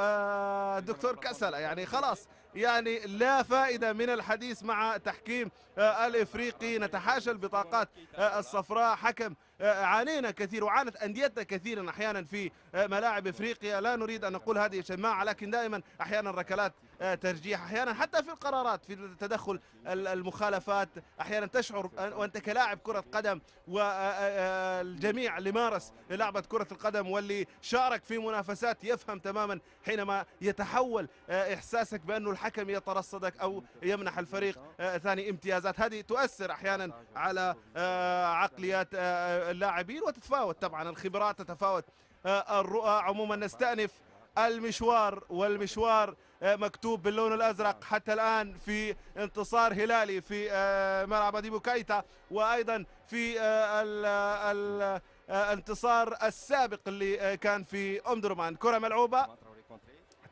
الدكتور كسلة يعني خلاص يعني لا فائدة من الحديث مع تحكيم آه، الإفريقي نتحاشى البطاقات آه، الصفراء حكم آه، عانينا كثير وعانت أنديتنا كثيرا أحيانا في آه، ملاعب إفريقيا لا نريد أن نقول هذه شماعة لكن دائما أحيانا ركلات آه، ترجيح أحيانا حتى في القرارات في تدخل المخالفات أحيانا تشعر وأنت كلاعب كرة قدم والجميع اللي مارس لعبة كرة القدم واللي شارك في منافسات يفهم تماما حينما يتحول إحساسك بأنه الحكم يترصدك أو يمنح الفريق ثاني امتيازات هذه تؤثر أحيانا على عقليات اللاعبين وتتفاوت طبعا الخبرات تتفاوت آه، الرؤى عموما نستأنف المشوار والمشوار آه، مكتوب باللون الازرق حتى الان في انتصار هلالي في آه، ملعب اديبو كايتا وايضا في الانتصار السابق اللي كان في ام درمان كره ملعوبه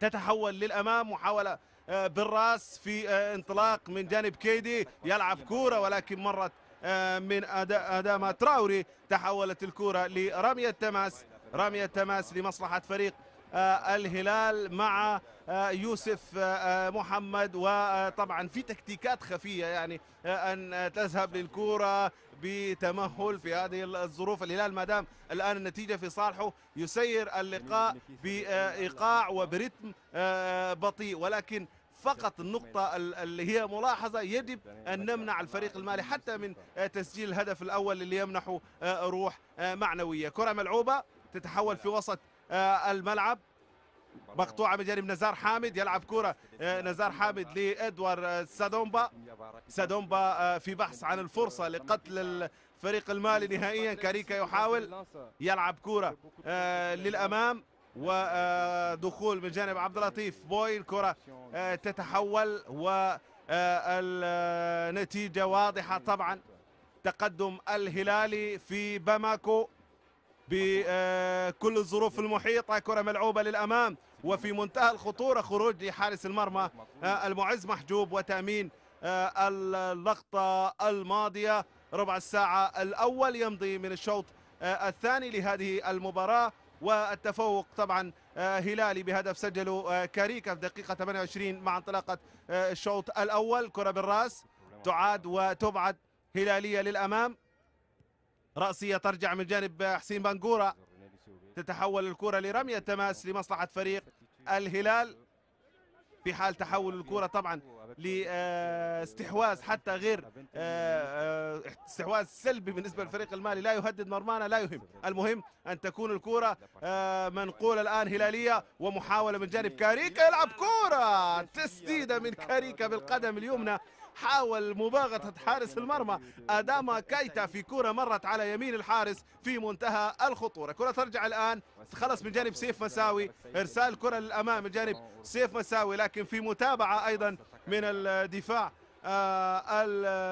تتحول للامام محاوله بالراس في انطلاق من جانب كيدي يلعب كوره ولكن مرت آه، من أداء, أداء تراوري تحولت الكرة لرمية تماس رمية تماس لمصلحة فريق آه، الهلال مع آه، يوسف محمد وطبعا في تكتيكات خفية يعني أن تذهب للكورة بتمهل في هذه الظروف الهلال ما دام الآن النتيجة في صالحه يسير اللقاء بإيقاع وبرتم بطيء ولكن فقط النقطة اللي هي ملاحظة يجب أن نمنع الفريق المالي حتى من آه، تسجيل الهدف الأول اللي يمنحه آه، روح آه، معنوية كرة ملعوبة تتحول في وسط الملعب مقطوعة من جانب نزار حامد يلعب كرة نزار حامد لإدوار سادومبا سادومبا في بحث عن الفرصة لقتل الفريق المالي نهائيا كاريكا يحاول يلعب كرة للأمام ودخول من جانب عبد اللطيف بوي الكره آه، تتحول والنتيجه واضحه طبعا تقدم الهلالي في باماكو بكل الظروف المحيطة كرة ملعوبة للأمام وفي منتهى الخطورة خروج لحارس المرمى آه، المعز محجوب وتأمين آه، اللقطة الماضية ربع الساعة الأول يمضي من الشوط الثاني لهذه المباراة والتفوق طبعا آه، هلالي بهدف سجله آه، كاريكا في دقيقة 28 مع انطلاقة آه، الشوط الأول كرة بالرأس تعاد وتبعد هلالية للأمام رأسية ترجع من جانب حسين بانجورا تتحول الكرة لرمية تماس لمصلحة فريق الهلال في حال تحول الكرة طبعا لاستحواذ حتى غير آه، آه، استحواذ سلبي بالنسبة للفريق المالي لا يهدد مرمانا لا يهم المهم أن تكون الكرة آه، منقولة الآن هلالية ومحاولة من جانب كاريكا يلعب كرة تسديدة من كاريكا بالقدم اليمنى حاول مباغتة حارس المرمى أداما كايتا في كرة مرت على يمين الحارس في منتهى الخطورة كرة ترجع الآن تخلص من جانب سيف مساوي إرسال كرة للأمام من جانب سيف مساوي لكن في متابعة أيضا من الدفاع آه،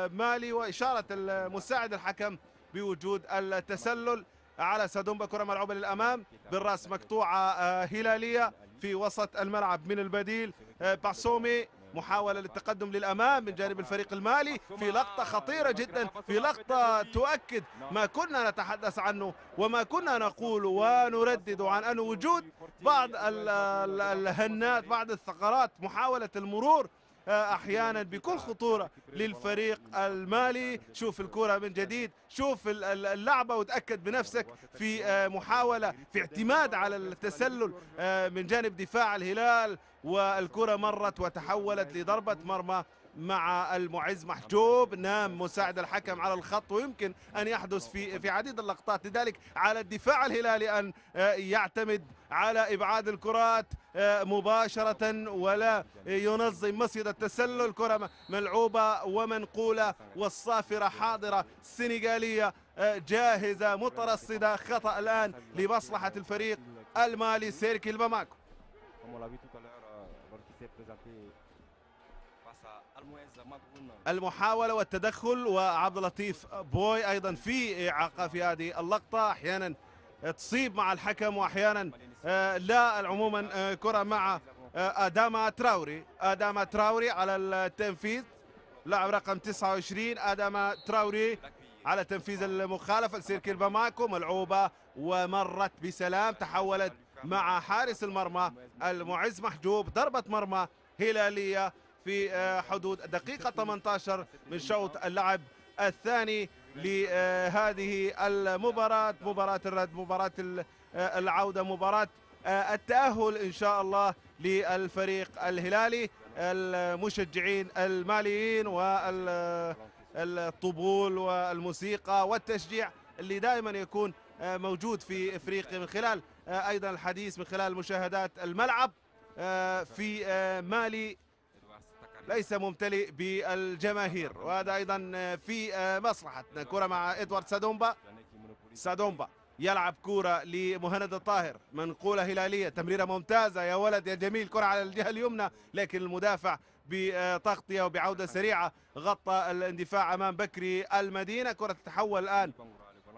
المالي وإشارة المساعد الحكم بوجود التسلل على سادومبا كرة ملعوبة للأمام بالرأس مقطوعة آه، هلالية في وسط الملعب من البديل آه، باسومي محاولة للتقدم للأمام من جانب الفريق المالي في لقطة خطيرة جدا في لقطة تؤكد ما كنا نتحدث عنه وما كنا نقول ونردد عن أن وجود بعض الهنات بعض الثغرات محاولة المرور آه، احيانا بكل خطوره للفريق المالي شوف الكره من جديد شوف اللعبه وتاكد بنفسك في آه، محاوله في اعتماد على التسلل آه، من جانب دفاع الهلال والكرة مرت وتحولت لضربة مرمى مع المعز محجوب نام مساعد الحكم على الخط ويمكن ان يحدث في في عديد اللقطات لذلك على الدفاع الهلالي ان آه، يعتمد على ابعاد الكرات آه، مباشره ولا ينظم مصيد التسلل الكره ملعوبه ومنقوله والصافره حاضره سنغاليه آه، جاهزه مترصده خطا الان لمصلحه الفريق المالي سيركي الباماكو المحاولة والتدخل وعبد اللطيف بوي أيضا في إعاقة في هذه اللقطة أحيانا تصيب مع الحكم وأحيانا آه، لا عموما آه، كرة مع آه، أداما تراوري أداما تراوري على التنفيذ لاعب رقم 29 أداما تراوري على تنفيذ المخالفة لسيركي باماكو ملعوبة ومرت بسلام تحولت مع حارس المرمى المعز محجوب ضربة مرمى هلالية في آه، حدود الدقيقة 18 من شوط اللعب الثاني لهذه المباراة مباراة الرد مباراة آه، العودة مباراة آه، التأهل إن شاء الله للفريق الهلالي المشجعين الماليين والطبول والموسيقى والتشجيع اللي دائما يكون موجود في افريقيا من خلال آه، ايضا الحديث من خلال مشاهدات الملعب آه، في آه، مالي ليس ممتلئ بالجماهير وهذا ايضا في مصلحتنا كره مع ادوارد سادومبا سادومبا يلعب كرة لمهند الطاهر منقولة هلالية تمريرة ممتازة يا ولد يا جميل كرة على الجهة اليمنى لكن المدافع بتغطية وبعودة سريعة غطى الاندفاع أمام بكري المدينة كرة تتحول الآن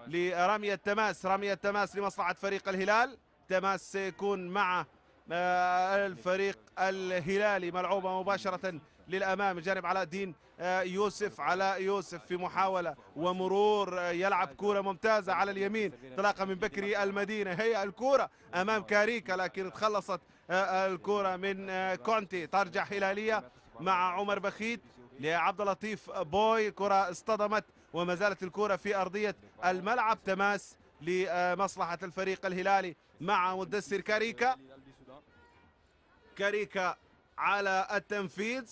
لرمية تماس رمية تماس لمصلحة فريق الهلال تماس سيكون مع آه، الفريق الهلالي ملعوبة مباشرة للأمام جانب علاء الدين آه، يوسف علاء يوسف في محاولة ومرور آه، يلعب كورة ممتازة على اليمين طلاقة من بكري المدينة هي الكورة أمام كاريكا لكن تخلصت الكورة من كونتي ترجع هلالية مع عمر بخيت لعبد اللطيف بوي كرة اصطدمت وما زالت الكرة في أرضية الملعب تماس لمصلحة الفريق الهلالي مع مدسر كاريكا كاريكا على التنفيذ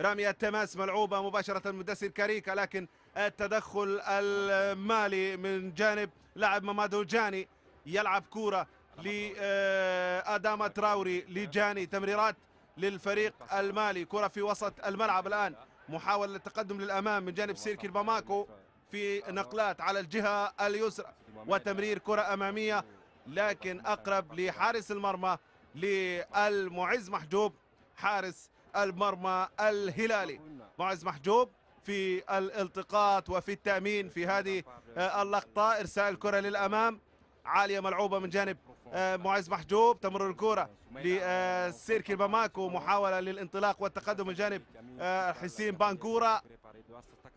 رمية التماس ملعوبة مباشرة مدسر كاريكا لكن التدخل المالي من جانب لاعب مامادو جاني يلعب كورة لأداما تراوري لجاني تمريرات للفريق المالي كرة في وسط الملعب الآن محاولة للتقدم للأمام من جانب سيركي باماكو في نقلات على الجهة اليسرى وتمرير كرة أمامية لكن أقرب لحارس المرمى للمعز محجوب حارس المرمى الهلالي معز محجوب في الالتقاط وفي التأمين في هذه آه، اللقطة إرسال كرة للأمام عالية ملعوبة من جانب آه، معز محجوب تمر الكرة لسيركي باماكو محاولة للانطلاق والتقدم من جانب آه، حسين بانكورا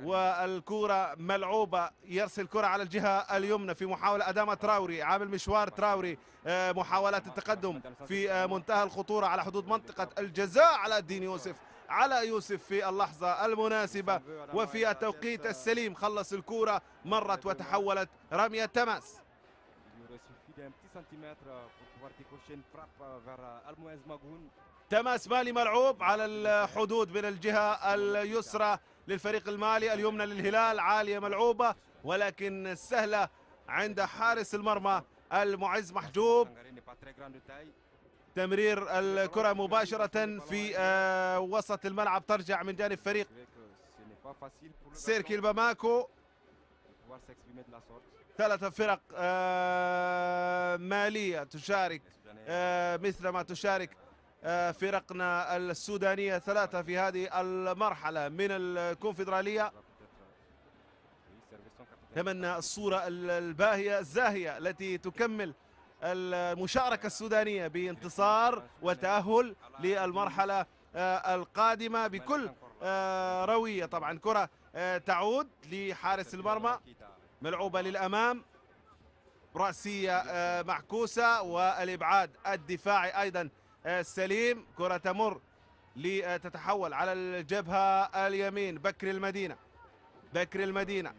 والكرة ملعوبة يرسل الكرة على الجهة اليمنى في محاولة أدامة تراوري عامل مشوار تراوري آه، محاولات التقدم في منتهى الخطورة على حدود منطقة الجزاء على الدين يوسف على يوسف في اللحظة المناسبة وفي التوقيت السليم خلص الكورة مرت وتحولت رمية تماس سم كوارتيكوشين فراب فير المويز ماغون تماس مالي ملعوب على الحدود من الجهة اليسرى للفريق المالي اليمنى للهلال عالية ملعوبة ولكن سهلة عند حارس المرمى المعز محجوب تمرير الكرة مباشرة في آه، وسط الملعب ترجع من جانب فريق euh, سيركي الباماكو ثلاثة فرق آه، مالية تشارك آه، مثل ما تشارك آه، فرقنا السودانية ثلاثة في هذه المرحلة من الكونفدرالية تمنى الصورة الباهية الزاهية التي تكمل المشاركة السودانية بانتصار وتأهل للمرحلة القادمة بكل روية طبعا كرة تعود لحارس المرمى ملعوبة للأمام رأسية آه، معكوسة والإبعاد الدفاعي أيضا آه، سليم كرة تمر لتتحول على الجبهة اليمين بكر المدينة بكر المدينة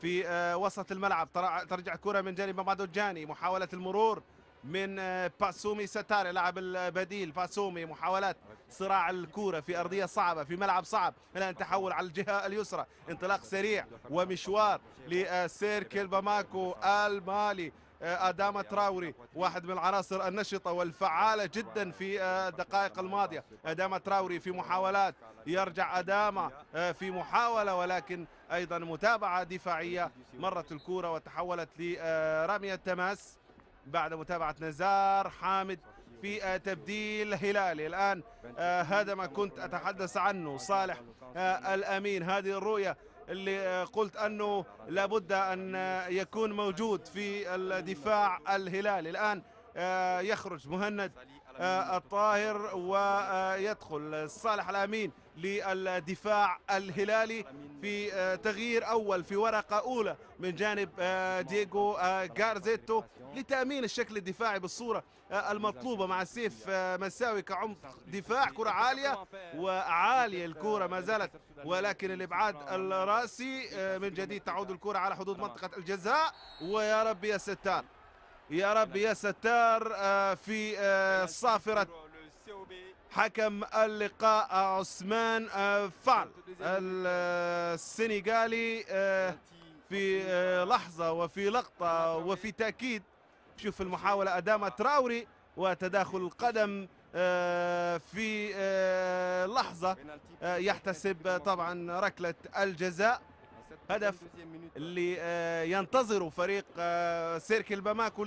في آه، وسط الملعب ترجع كرة من جانب الجاني محاولة المرور من آه، باسومي ستاري لاعب البديل باسومي محاولات صراع الكوره في ارضيه صعبه في ملعب صعب الان تحول على الجهه اليسرى انطلاق سريع ومشوار لسيركل باماكو المالي آه، أدام تراوري واحد من العناصر النشطة والفعالة جدا في آه، الدقائق الماضية أدام تراوري في محاولات يرجع أدامة في محاولة ولكن أيضا متابعة دفاعية مرت الكورة وتحولت لرمية تماس بعد متابعة نزار حامد في تبديل هلالي الآن آه، هذا ما كنت أتحدث عنه صالح آه، الأمين هذه الرؤية اللي آه، قلت أنه لابد أن يكون موجود في الدفاع الهلالي الآن يخرج مهند الطاهر ويدخل صالح الأمين للدفاع الهلالي في تغيير أول في ورقة أولى من جانب دييغو جارزيتو لتامين الشكل الدفاعي بالصوره آه، المطلوبه مع سيف آه، مساوي كعمق دفاع كره عاليه وعاليه الكره ما زالت ولكن الابعاد الراسي آه، من جديد تعود الكره على حدود منطقه الجزاء ويا رب يا ستار يا رب يا ستار في صافره حكم اللقاء عثمان فعل السنغالي في لحظة وفي لقطة وفي تأكيد شوف المحاولة أدام تراوري وتداخل القدم آه، في آه، لحظة آه، يحتسب طبعا ركلة الجزاء هدف اللي ينتظره فريق سيركل باماكو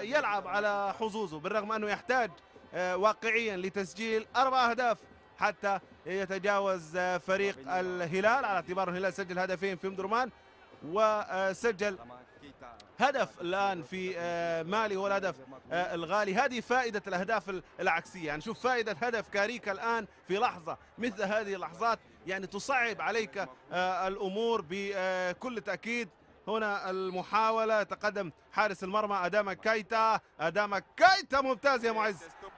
يلعب على حظوظه بالرغم أنه يحتاج واقعيا لتسجيل أربع أهداف حتى يتجاوز فريق الهلال على اعتبار الهلال سجل هدفين في مدرمان وسجل هدف الآن في آه، مالي هو الهدف آه، الغالي هذه فائدة الأهداف العكسية يعني شوف فائدة هدف كاريكا الآن في لحظة مثل هذه اللحظات يعني تصعب عليك آه، الأمور بكل تأكيد هنا المحاولة تقدم حارس المرمى أدام كايتا أدام كايتا ممتاز يا معز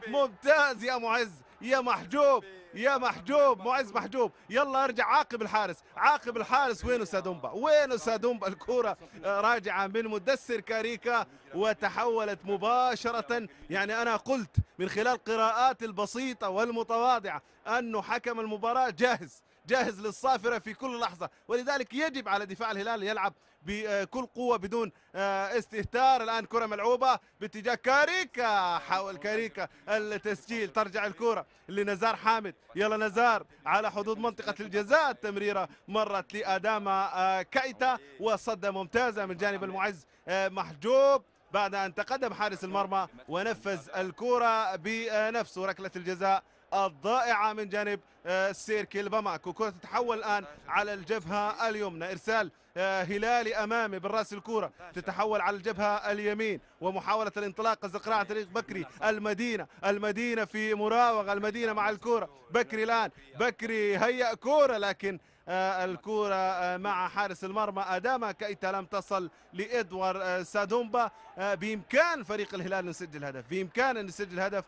ممتاز يا معز يا محجوب يا محجوب معز محجوب يلا ارجع عاقب الحارس عاقب الحارس وينه سادومبا وينه سادومبا الكرة راجعة من مدسر كاريكا وتحولت مباشرة يعني أنا قلت من خلال قراءات البسيطة والمتواضعة أنه حكم المباراة جاهز جاهز للصافرة في كل لحظة ولذلك يجب على دفاع الهلال يلعب بكل قوه بدون آه، استهتار الان كره ملعوبه باتجاه كاريكا حاول كاريكا التسجيل ترجع الكره لنزار حامد يلا نزار على حدود منطقه الجزاء التمريره مرت لاداما آه، كايتا وصده ممتازه من جانب المعز آه، محجوب بعد ان تقدم حارس المرمى ونفذ الكره بنفسه ركله الجزاء الضائعه من جانب سيركي البماك كره تتحول الان على الجبهه اليمنى ارسال آه، هلالي امامي بالراس الكوره تتحول على الجبهه اليمين ومحاوله الانطلاق زقراعة طريق بكري المدينه المدينه في مراوغه المدينه مع الكوره بكري الان بكري هيأ كوره لكن آه، الكرة آه، مع حارس المرمى أدامها كأيتا لم تصل لإدوار سادومبا بإمكان فريق الهلال أن يسجل هدف بإمكان أن يسجل هدف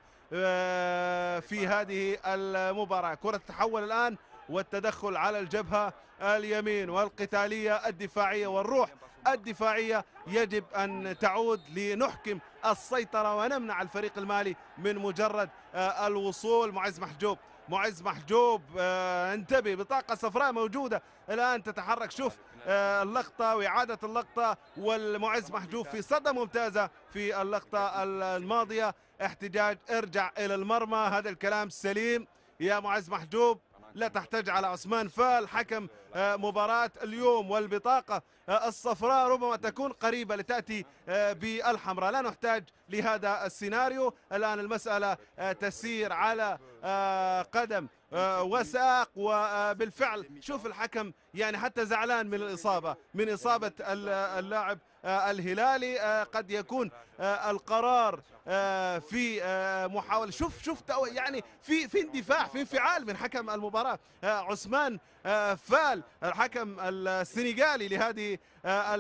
في هذه المباراة كرة تتحول الآن والتدخل على الجبهة اليمين والقتالية الدفاعية والروح الدفاعية يجب أن تعود لنحكم السيطرة ونمنع الفريق المالي من مجرد آه، الوصول معز محجوب معز محجوب آه انتبه بطاقة صفراء موجودة الآن تتحرك شوف آه اللقطة وإعادة اللقطة والمعز محجوب في صدى ممتازة في اللقطة الماضية احتجاج ارجع إلى المرمى هذا الكلام سليم يا معز محجوب لا تحتاج على عثمان فال حكم آه، مباراة اليوم والبطاقة آه، الصفراء ربما تكون قريبة لتأتي آه، بالحمراء لا نحتاج لهذا السيناريو الآن المسألة تسير على قدم وساق وبالفعل شوف الحكم يعني حتى زعلان من الإصابة من إصابة اللاعب الهلالي قد يكون آه، القرار آه، في آه، محاولة شوف شوف يعني في في اندفاع في انفعال من حكم المباراة عثمان فال الحكم السنغالي لهذه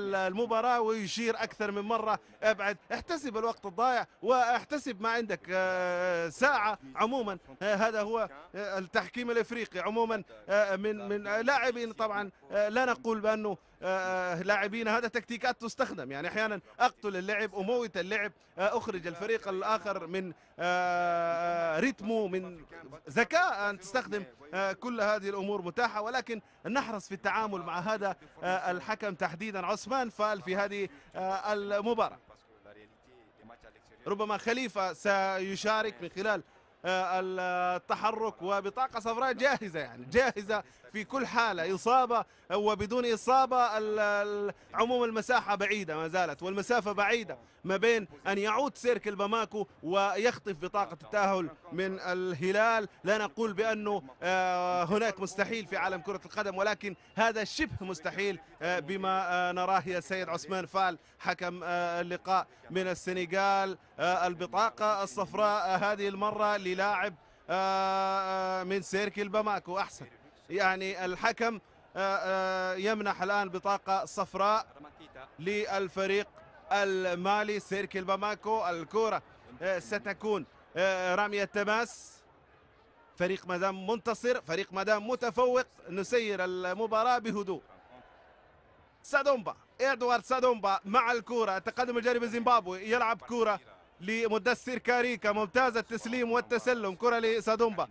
المباراة ويشير أكثر من مرة ابعد احتسب الوقت الضايع واحتسب ما عندك ساعة عموما هذا هو التحكيم الافريقي عموما من من لاعبين طبعا لا نقول بانه لاعبين هذا تكتيكات تستخدم يعني احيانا اقتل اللعب اموت اللعب آه، اخرج الفريق الاخر من آه، آه، رتمه من ذكاء ان تستخدم كل هذه الامور متاحه ولكن نحرص في التعامل مع هذا الحكم تحديدا عثمان فال في هذه المباراه ربما خليفه سيشارك من خلال التحرك وبطاقه صفراء جاهزه يعني جاهزه في كل حالة إصابة وبدون إصابة عموم المساحة بعيدة ما زالت والمسافة بعيدة ما بين أن يعود سيركل الباماكو ويخطف بطاقة التأهل من الهلال لا نقول بأنه آه، هناك مستحيل في عالم كرة القدم ولكن هذا شبه مستحيل آه، بما آه، نراه يا سيد عثمان فال حكم اللقاء من السنغال البطاقة الصفراء هذه المرة للاعب من سيركل باماكو أحسن يعني الحكم آه، آه، يمنح الآن بطاقة صفراء للفريق المالي سيركل باماكو الكرة آه، ستكون رمية تماس فريق مدام منتصر فريق مدام متفوق نسير المباراة بهدوء سادومبا ادوارد سادومبا مع الكرة التقدم الجانب الزيمبابوي يلعب كرة لمدسر كاريكا ممتازة التسليم والتسلم كرة لسادومبا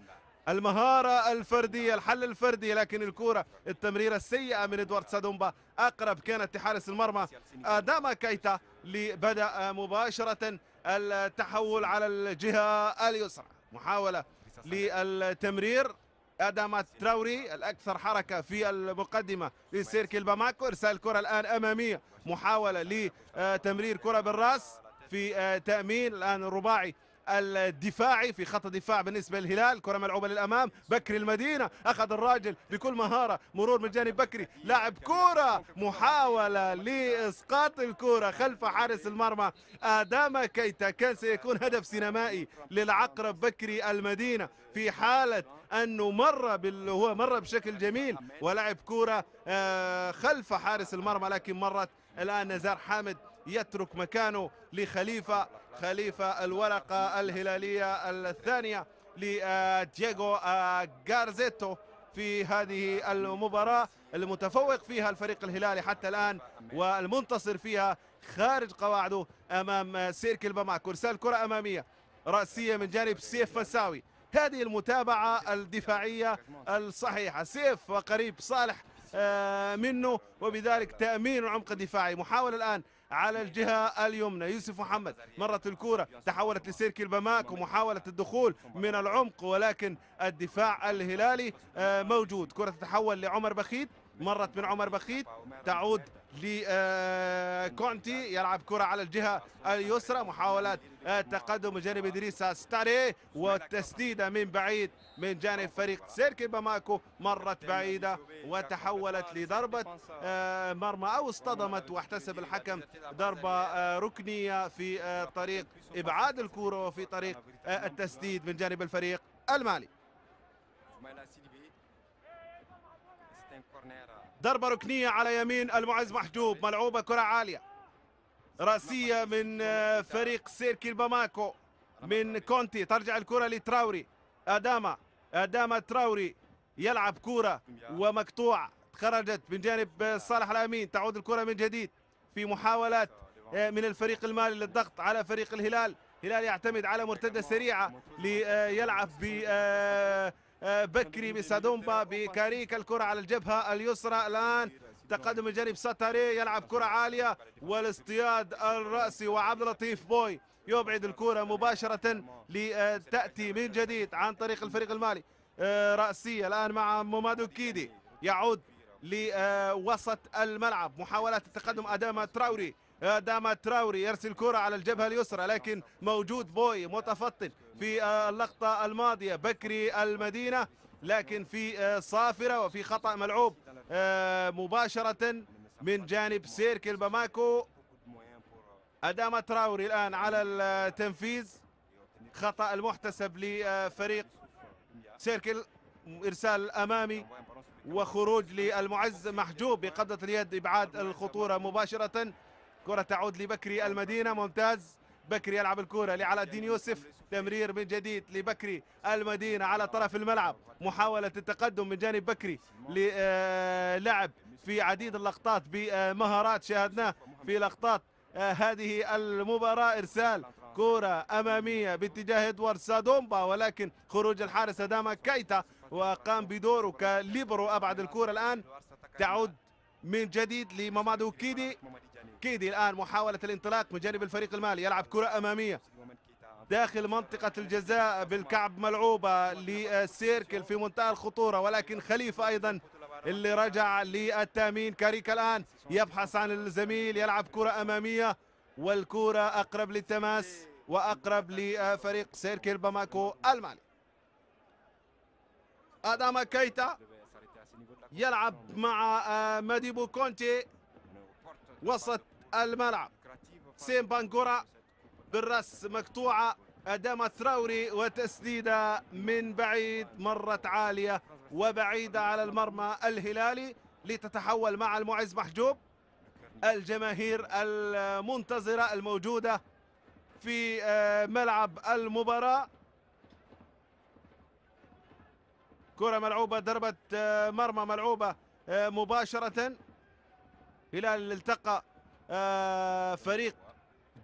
المهارة الفردية الحل الفردي لكن الكرة التمريرة السيئة من ادوارد سادومبا أقرب كانت لحارس المرمى أداما كايتا لبدأ مباشرة التحول على الجهة اليسرى محاولة للتمرير أداما تراوري الأكثر حركة في المقدمة لسيركي باماكو إرسال الكرة الآن أمامية محاولة لتمرير كرة بالرأس في تأمين الآن الرباعي الدفاعي في خط الدفاع بالنسبه للهلال كره ملعوبه للامام بكري المدينه اخذ الراجل بكل مهاره مرور من جانب بكري لاعب كوره محاوله لاسقاط الكوره خلف حارس المرمى ادام كيتا كان سيكون هدف سينمائي للعقرب بكري المدينه في حاله انه مر بال... هو مر بشكل جميل ولعب كوره آه، خلف حارس المرمى لكن مرت الان نزار حامد يترك مكانه لخليفة خليفة الورقة الهلالية الثانية لدييغو غارزيتو في هذه المباراة المتفوق فيها الفريق الهلالي حتى الآن والمنتصر فيها خارج قواعده أمام سيركل باماكو كرسال كرة أمامية رأسية من جانب سيف فساوي هذه المتابعة الدفاعية الصحيحة سيف وقريب صالح آه، منه وبذلك تأمين عمق دفاعي محاولة الآن على الجهة اليمنى يوسف محمد مرت الكرة تحولت لسيركي البماك ومحاولة الدخول من العمق ولكن الدفاع الهلالي آه، موجود كرة تتحول لعمر بخيت مرت من عمر بخيت تعود لكونتي يلعب كرة على الجهة اليسرى محاولة آه، تقدم من جانب إدريس ستاري والتسديدة من بعيد من جانب فريق سيركي باماكو مرت بعيدة وتحولت لضربة آه، مرمى أو اصطدمت واحتسب الحكم ضربة آه، ركنية في طريق إبعاد الكرة وفي طريق التسديد من جانب الفريق المالي ضربة ركنية على يمين المعز محجوب ملعوبة كرة عالية رأسية من آه، فريق سيركي باماكو من كونتي ترجع الكرة لتراوري أداما أداما تراوري يلعب كرة ومقطوعة خرجت من جانب آه، صالح الأمين تعود الكرة من جديد في محاولات آه، من الفريق المالي للضغط على فريق الهلال هلال يعتمد على مرتدة سريعة ليلعب ب بكري بسادومبا بكاريكا الكرة على الجبهة اليسرى الآن تقدم الجانب ساتاري يلعب كرة عالية والاصطياد الرأسي وعبد اللطيف بوي يبعد الكرة مباشرة لتأتي من جديد عن طريق الفريق المالي آه، رأسية الآن مع مومادو كيدي يعود لوسط الملعب محاولة التقدم أداما تراوري آه، أداما تراوري يرسل الكرة على الجبهة اليسرى لكن موجود بوي متفطن في آه، اللقطة الماضية بكري المدينة لكن في آه، صافرة وفي خطأ ملعوب آه، مباشرة من جانب سيركل باماكو أدام تراوري الآن على التنفيذ خطأ المحتسب لفريق سيركل إرسال أمامي وخروج للمعز محجوب بقبضة اليد إبعاد الخطورة مباشرة كرة تعود لبكري المدينة ممتاز بكري يلعب الكرة لعلاء الدين يوسف تمرير من جديد لبكري المدينة على طرف الملعب محاولة التقدم من جانب بكري للعب آه، في عديد اللقطات بمهارات شاهدناه في لقطات آه، هذه المباراة إرسال كرة أمامية باتجاه إدوارد سادومبا ولكن خروج الحارس أدامة كايتا وقام بدوره كليبرو أبعد الكرة الآن تعود من جديد لمامادو كيدي الكيدي الآن محاولة الانطلاق من جانب الفريق المالي يلعب كرة أمامية داخل منطقة الجزاء بالكعب ملعوبة لسيركل في منتهى الخطورة ولكن خليفة أيضا اللي رجع للتامين كاريكا الآن يبحث عن الزميل يلعب كرة أمامية والكرة أقرب للتماس وأقرب لفريق سيركل باماكو المالي أداما كايتا يلعب مع آه، ماديبو كونتي وسط الملعب سيم بانجورا بالراس مقطوعة أدام ثراوري وتسديدة من بعيد مرت عالية وبعيدة على المرمى الهلالي لتتحول مع المعز محجوب الجماهير المنتظرة الموجودة في آه، ملعب المباراة كرة ملعوبة ضربة آه، مرمى ملعوبة آه، مباشرة هلال التقى آه، فريق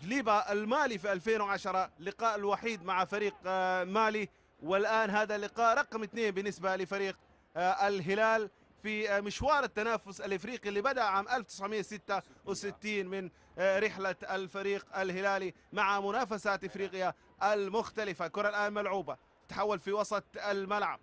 ليبا المالي في 2010 لقاء الوحيد مع فريق آه، مالي والآن هذا اللقاء رقم اثنين بالنسبة لفريق آه، الهلال في مشوار التنافس الافريقي اللي بدا عام 1966 من رحله الفريق الهلالي مع منافسات افريقيا المختلفه كره الان ملعوبه تحول في وسط الملعب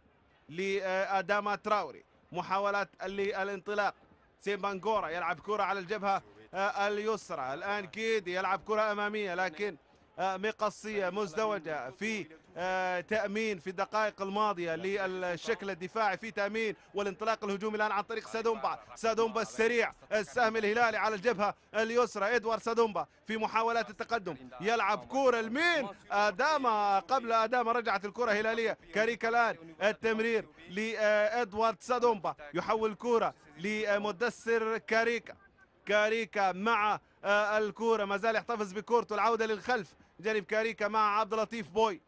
لاداما تراوري محاولات للانطلاق سيمبانجورا يلعب كره على الجبهه آه، اليسرى الآن كيدي يلعب كرة أمامية لكن آه، مقصية مزدوجة في آه، تأمين في الدقائق الماضية للشكل الدفاعي في تأمين والانطلاق الهجومي الآن عن طريق سادومبا سادومبا السريع السهم الهلالي على الجبهة اليسرى إدوار سادومبا في محاولات التقدم يلعب كورة المين اداما قبل اداما رجعت الكرة هلالية كاريكا الآن التمرير لإدوارد سادومبا يحول الكره لمدسر كاريكا كاريكا مع آه، الكوره ما زال يحتفظ بكورته العوده للخلف جانب كاريكا مع عبد اللطيف بوي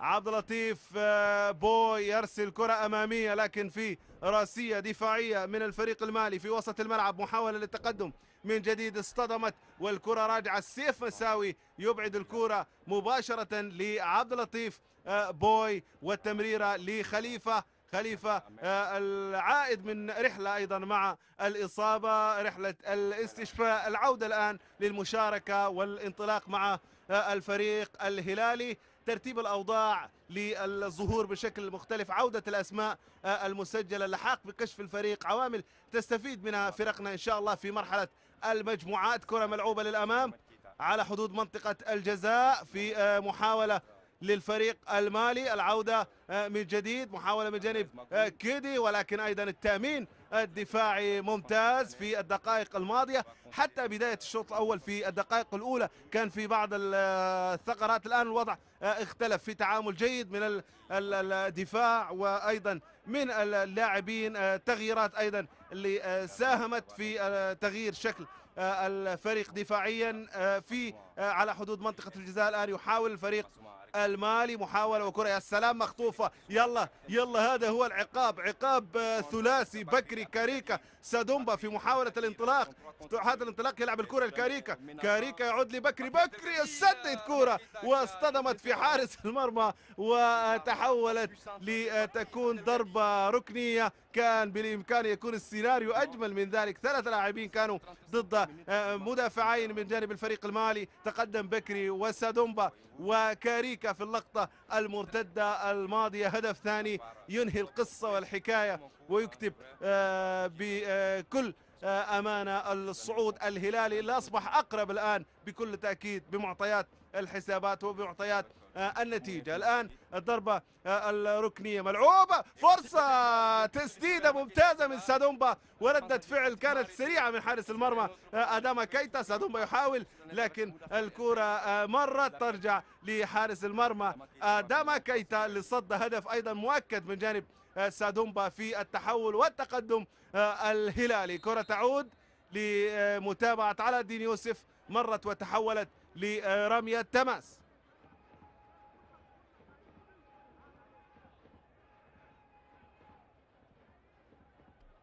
عبد اللطيف آه، بوي يرسل كرة أمامية لكن في راسية دفاعية من الفريق المالي في وسط الملعب محاولة للتقدم من جديد اصطدمت والكرة راجعة السيف مساوي يبعد الكرة مباشرة لعبد اللطيف آه، بوي والتمريرة لخليفة خليفة آه، العائد من رحلة أيضا مع الإصابة رحلة الاستشفاء العودة الآن للمشاركة والانطلاق مع آه، الفريق الهلالي ترتيب الأوضاع للظهور بشكل مختلف عودة الأسماء آه، المسجلة اللحاق بكشف الفريق عوامل تستفيد منها فرقنا إن شاء الله في مرحلة المجموعات كرة ملعوبة للأمام على حدود منطقة الجزاء في محاولة للفريق المالي العودة آه، من جديد محاولة من جانب آه، كيدي ولكن أيضا التأمين الدفاعي ممتاز في الدقائق الماضية حتى بداية الشوط الأول في الدقائق الأولى كان في بعض آه، الثغرات الآن الوضع اختلف في تعامل جيد من الدفاع وأيضا من اللاعبين تغييرات أيضا اللي ساهمت في تغيير شكل الفريق دفاعيا في على حدود منطقة الجزاء الآن يحاول الفريق المالي محاولة وكرة يا سلام مخطوفة يلا يلا هذا هو العقاب عقاب آه، ثلاثي بكري كاريكا سادومبا في محاولة الانطلاق هذا الانطلاق يلعب الكرة الكاريكا كاريكا يعود لبكري بكري سدد كرة واصطدمت في حارس المرمى وتحولت لتكون ضربة ركنية كان بالإمكان يكون السيناريو أجمل من ذلك ثلاث لاعبين كانوا ضد آه، مدافعين من جانب الفريق المالي تقدم بكري وسادومبا وكاريكا في اللقطة المرتدة الماضية هدف ثاني ينهي القصة والحكاية ويكتب آه، بكل آه، أمانة الصعود الهلالي اللي أصبح أقرب الآن بكل تأكيد بمعطيات الحسابات وبمعطيات آه، النتيجة الآن الضربة الركنية ملعوبة فرصة تسديدة ممتازة من سادومبا وردة فعل كانت سريعة من حارس المرمى أداما كيتا سادومبا يحاول لكن الكرة مرت ترجع لحارس المرمى أداما كيتا اللي صد هدف أيضا مؤكد من جانب سادومبا في التحول والتقدم آه، الهلالي كرة تعود لمتابعة على الدين يوسف مرت وتحولت لرمية تماس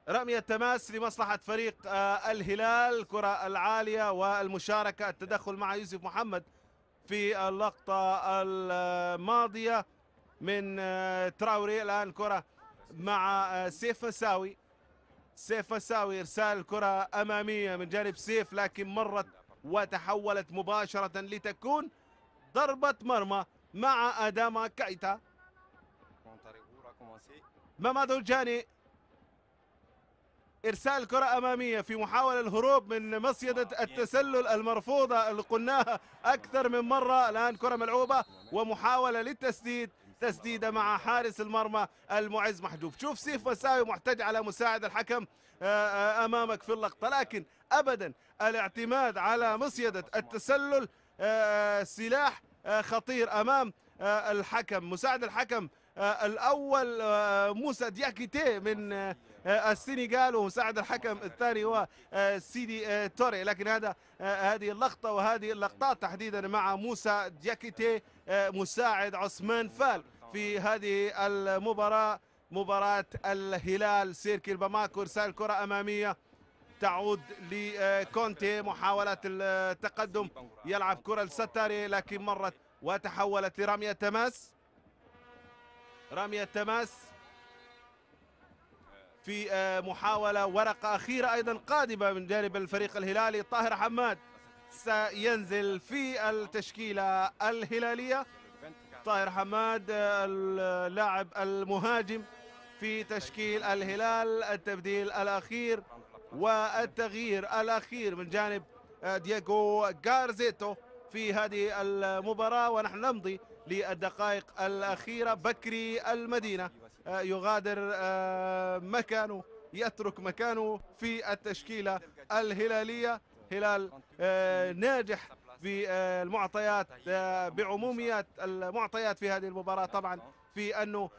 رمية تماس لمصلحة فريق آه، الهلال كرة العالية والمشاركة التدخل مع يوسف محمد في اللقطة الماضية من آه، تراوري الآن كرة مع آه، سيف فساوي سيف فساوي إرسال الكرة أمامية من جانب سيف لكن مرت وتحولت مباشرة لتكون ضربة مرمى مع أداما كايتا مامادو الجاني إرسال كرة أمامية في محاولة الهروب من مصيدة التسلل المرفوضة اللي قلناها أكثر من مرة الآن كرة ملعوبة ومحاولة للتسديد تسديده مع حارس المرمى المعز محجوب شوف سيف مساوي محتاج على مساعد الحكم آه، آه، امامك في اللقطه لكن ابدا الاعتماد على مصيده التسلل آه، سلاح خطير امام الحكم مساعد الحكم الاول موسى دياكيتي من آه، السنغال وساعد الحكم الثاني هو آه، سيدي آه، توري لكن هذا هذه اللقطه وهذه اللقطات تحديدا مع موسى دياكيتي مساعد عثمان فال في هذه المباراه مباراه الهلال سيركي الباماكو ارسال كره اماميه تعود لكونتي محاولة التقدم يلعب كرة لستاري لكن مرت وتحولت لرمية تماس رمية تماس في آه، محاولة ورقة أخيرة أيضا قادمة من جانب الفريق الهلالي طاهر حماد سينزل في التشكيلة الهلالية طاهر حماد آه، اللاعب المهاجم في تشكيل الهلال التبديل الأخير والتغيير الأخير من جانب آه، دييغو غارزيتو في هذه المباراة ونحن نمضي للدقائق الأخيرة بكري المدينة آه، يغادر آه، مكانه يترك مكانه في التشكيلة الهلالية هلال آه، ناجح في المعطيات بعموميات المعطيات في هذه المباراة طبعا في أنه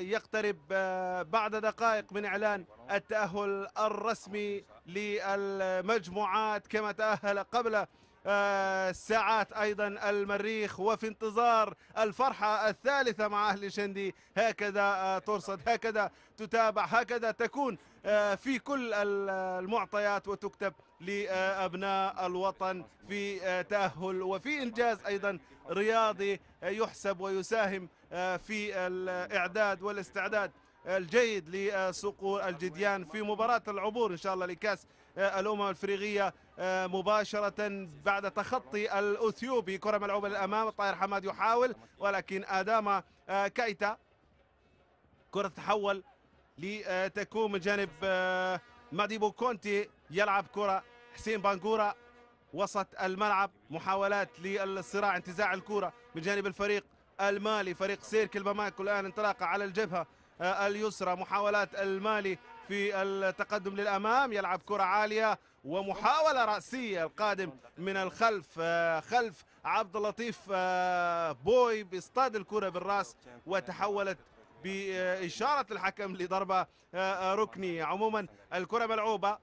يقترب بعد دقائق من إعلان التأهل الرسمي للمجموعات كما تأهل قبل الساعات آه، أيضا المريخ وفي انتظار الفرحة الثالثة مع أهل شندي هكذا آه، ترصد هكذا تتابع هكذا تكون آه، في كل المعطيات وتكتب لأبناء الوطن في تأهل وفي إنجاز أيضا رياضي يحسب ويساهم آه، في الإعداد والاستعداد الجيد لسقوط الجديان في مباراة العبور إن شاء الله لكأس آه، الأمم الإفريقية آه، مباشرة بعد تخطي الأثيوبي كرة ملعوبة للأمام الطائر حماد يحاول ولكن أدام كايتا كرة تحول لتكون من جانب ماديبو كونتي يلعب كرة حسين بانكورا وسط الملعب محاولات للصراع انتزاع الكرة من جانب الفريق المالي فريق سيركل الباماكو الآن انطلاقة على الجبهة آه، اليسرى محاولات المالي في التقدم للأمام يلعب كرة عالية ومحاولة رأسية القادم من الخلف آه، خلف عبد اللطيف آه، بوي بيصطاد الكرة بالرأس وتحولت بإشارة الحكم لضربة ركنية عموما الكرة ملعوبة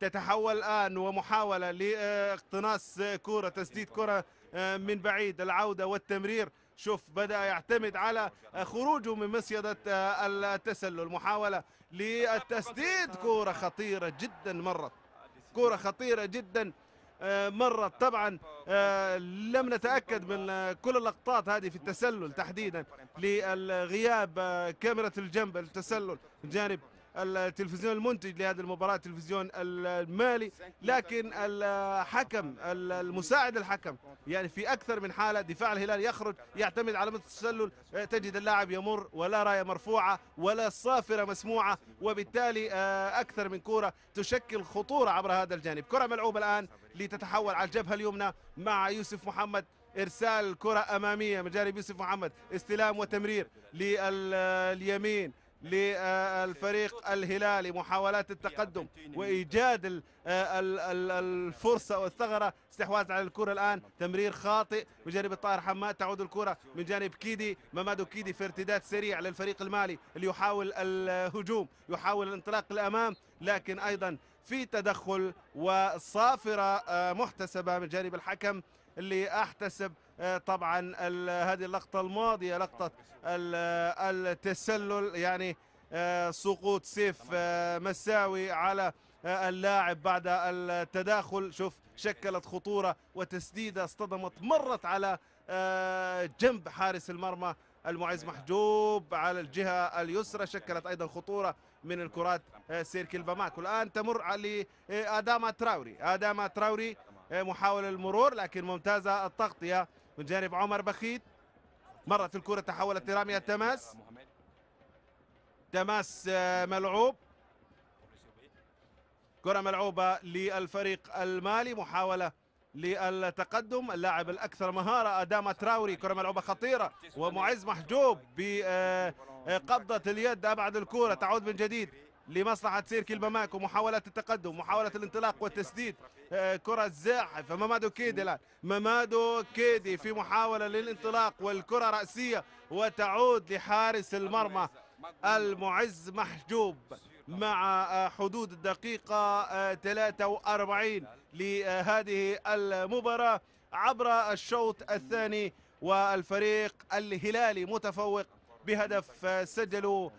تتحول الآن ومحاولة لاقتناص كرة تسديد كرة من بعيد العودة والتمرير شوف بدأ يعتمد على خروجه من مصيدة آه، التسلل محاولة للتسديد كورة خطيرة جدا مرت كورة خطيرة جدا آه، مرت طبعا آه، لم نتأكد من كل اللقطات هذه في التسلل تحديدا للغياب كاميرا الجنب التسلل جانب التلفزيون المنتج لهذه المباراة التلفزيون المالي لكن الحكم المساعد الحكم يعني في أكثر من حالة دفاع الهلال يخرج يعتمد على التسلل تجد اللاعب يمر ولا راية مرفوعة ولا صافرة مسموعة وبالتالي آه، أكثر من كرة تشكل خطورة عبر هذا الجانب كرة ملعوبة الآن لتتحول على الجبهة اليمنى مع يوسف محمد ارسال كره اماميه من جانب يوسف محمد استلام وتمرير لليمين للفريق الهلالي محاولات التقدم وإيجاد الفرصة والثغرة استحواذ على الكرة الآن تمرير خاطئ بجانب الطاهر حماد تعود الكرة من جانب كيدي ممادو كيدي في ارتداد سريع للفريق المالي اللي يحاول الهجوم يحاول الانطلاق للأمام لكن أيضا في تدخل وصافرة آه، محتسبة من جانب الحكم اللي احتسب آه، طبعا هذه اللقطه الماضيه لقطه التسلل يعني آه، سقوط سيف آه، مساوي على اللاعب بعد التداخل شوف شكلت خطوره وتسديده اصطدمت مرت على جنب حارس المرمى المعز محجوب على الجهة اليسرى شكلت أيضا خطورة من الكرات سيركل البماك والآن تمر لأداما تراوري أداما تراوري إيه، محاولة المرور لكن ممتازة التغطية من جانب عمر بخيت مرت الكرة تحولت لرامي التماس تماس آه، ملعوب كرة ملعوبة للفريق المالي محاولة للتقدم اللاعب الأكثر مهارة أدام تراوري كرة ملعوبة خطيرة ومعز محجوب بقبضة اليد أبعد الكرة تعود من جديد لمصلحة سيركي البماكو محاولة التقدم محاولة الانطلاق والتسديد آه، كرة زاحفة ممادو كيدي الآن ممادو كيدي في محاولة للانطلاق والكرة رأسية وتعود لحارس المرمى المعز محجوب مع آه، حدود الدقيقة 43 آه، لهذه المباراة عبر الشوط الثاني والفريق الهلالي متفوق بهدف سجله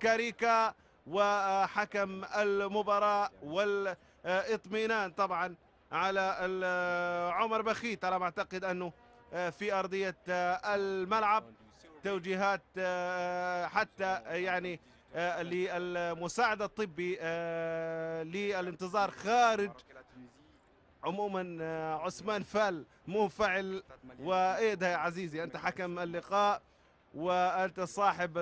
كاريكا وحكم المباراة والاطمئنان طبعا على عمر بخيت على ما أعتقد انه في ارضية الملعب توجيهات آه، حتى يعني آه، للمساعدة الطبي آه، للانتظار خارج عموما عثمان فال منفعل وايه ده يا عزيزي انت حكم اللقاء وانت صاحب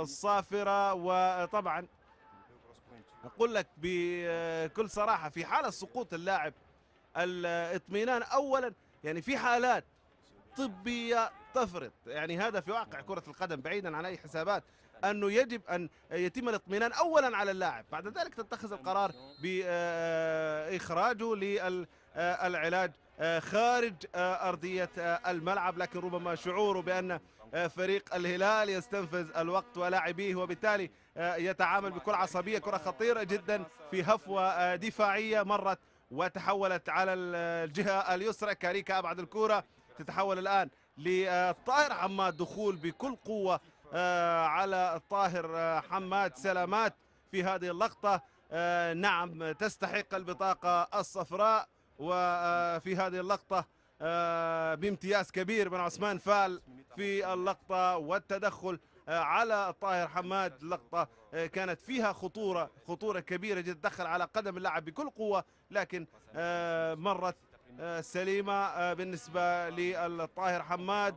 الصافره وطبعا اقول لك بكل صراحه في حاله سقوط اللاعب الاطمئنان اولا يعني في حالات طبيه تفرض يعني هذا في واقع كره القدم بعيدا عن اي حسابات انه يجب ان يتم الاطمئنان اولا على اللاعب بعد ذلك تتخذ القرار باخراجه للعلاج خارج ارضيه الملعب لكن ربما شعوره بان آه، فريق الهلال يستنفذ الوقت ولاعبيه وبالتالي آه، يتعامل بكل عصبية كرة خطيرة جدا في هفوة آه، دفاعية مرت وتحولت على الجهة اليسرى كاريكا أبعد الكرة تتحول الآن لطاهر حماد دخول بكل قوة على الطاهر حماد سلامات في هذه اللقطة نعم تستحق البطاقة الصفراء وفي هذه اللقطة آه، بامتياز كبير من عثمان فال في اللقطة والتدخل آه، على الطاهر حماد لقطة آه، كانت فيها خطورة خطورة كبيرة جدا دخل على قدم اللاعب بكل قوة لكن مرت سليمة بالنسبة للطاهر حماد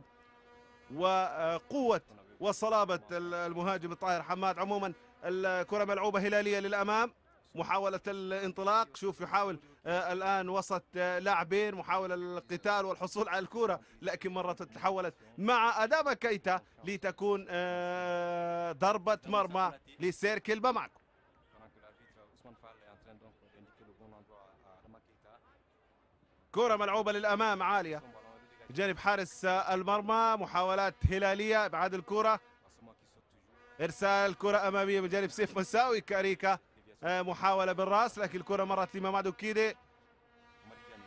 وقوة وصلابة المهاجم الطاهر حماد عموما الكرة ملعوبة هلالية للأمام محاولة الانطلاق شوف يحاول آه، الآن وسط آه، لاعبين محاولة القتال والحصول على الكرة لكن مرة تحولت مع أدابا كيتا لتكون آه، ضربة مرمى لسيركل باماكو كرة ملعوبة للأمام عالية جانب حارس المرمى محاولات هلالية ابعاد الكرة ارسال كرة امامية من جانب سيف مساوي كاريكا آه، محاولة بالرأس لكن الكرة مرت لمامادو كيدي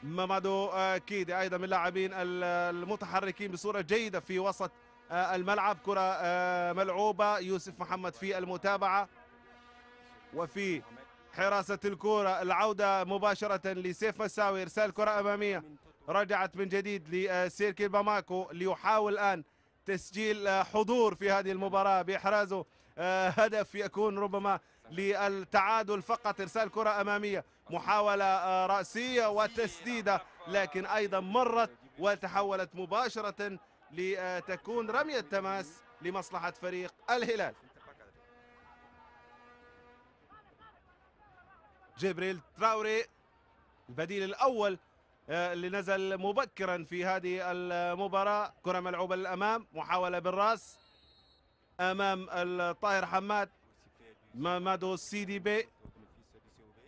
مامادو آه، كيدي أيضا من اللاعبين المتحركين بصورة جيدة في وسط آه، الملعب كرة ملعوبة يوسف محمد في المتابعة وفي حراسة الكرة العودة مباشرة لسيف مساوي إرسال كرة أمامية رجعت من جديد لسيركي باماكو ليحاول الآن تسجيل حضور في هذه المباراة بإحرازه هدف يكون ربما للتعادل فقط إرسال كرة أمامية محاولة آه، رأسية وتسديدة لكن أيضا مرت وتحولت مباشرة لتكون رمية تماس لمصلحة فريق الهلال جبريل تراوري البديل الأول آه، اللي نزل مبكرا في هذه المباراة كرة ملعوبة للأمام محاولة بالرأس أمام الطاهر حماد مامادو سيدي بي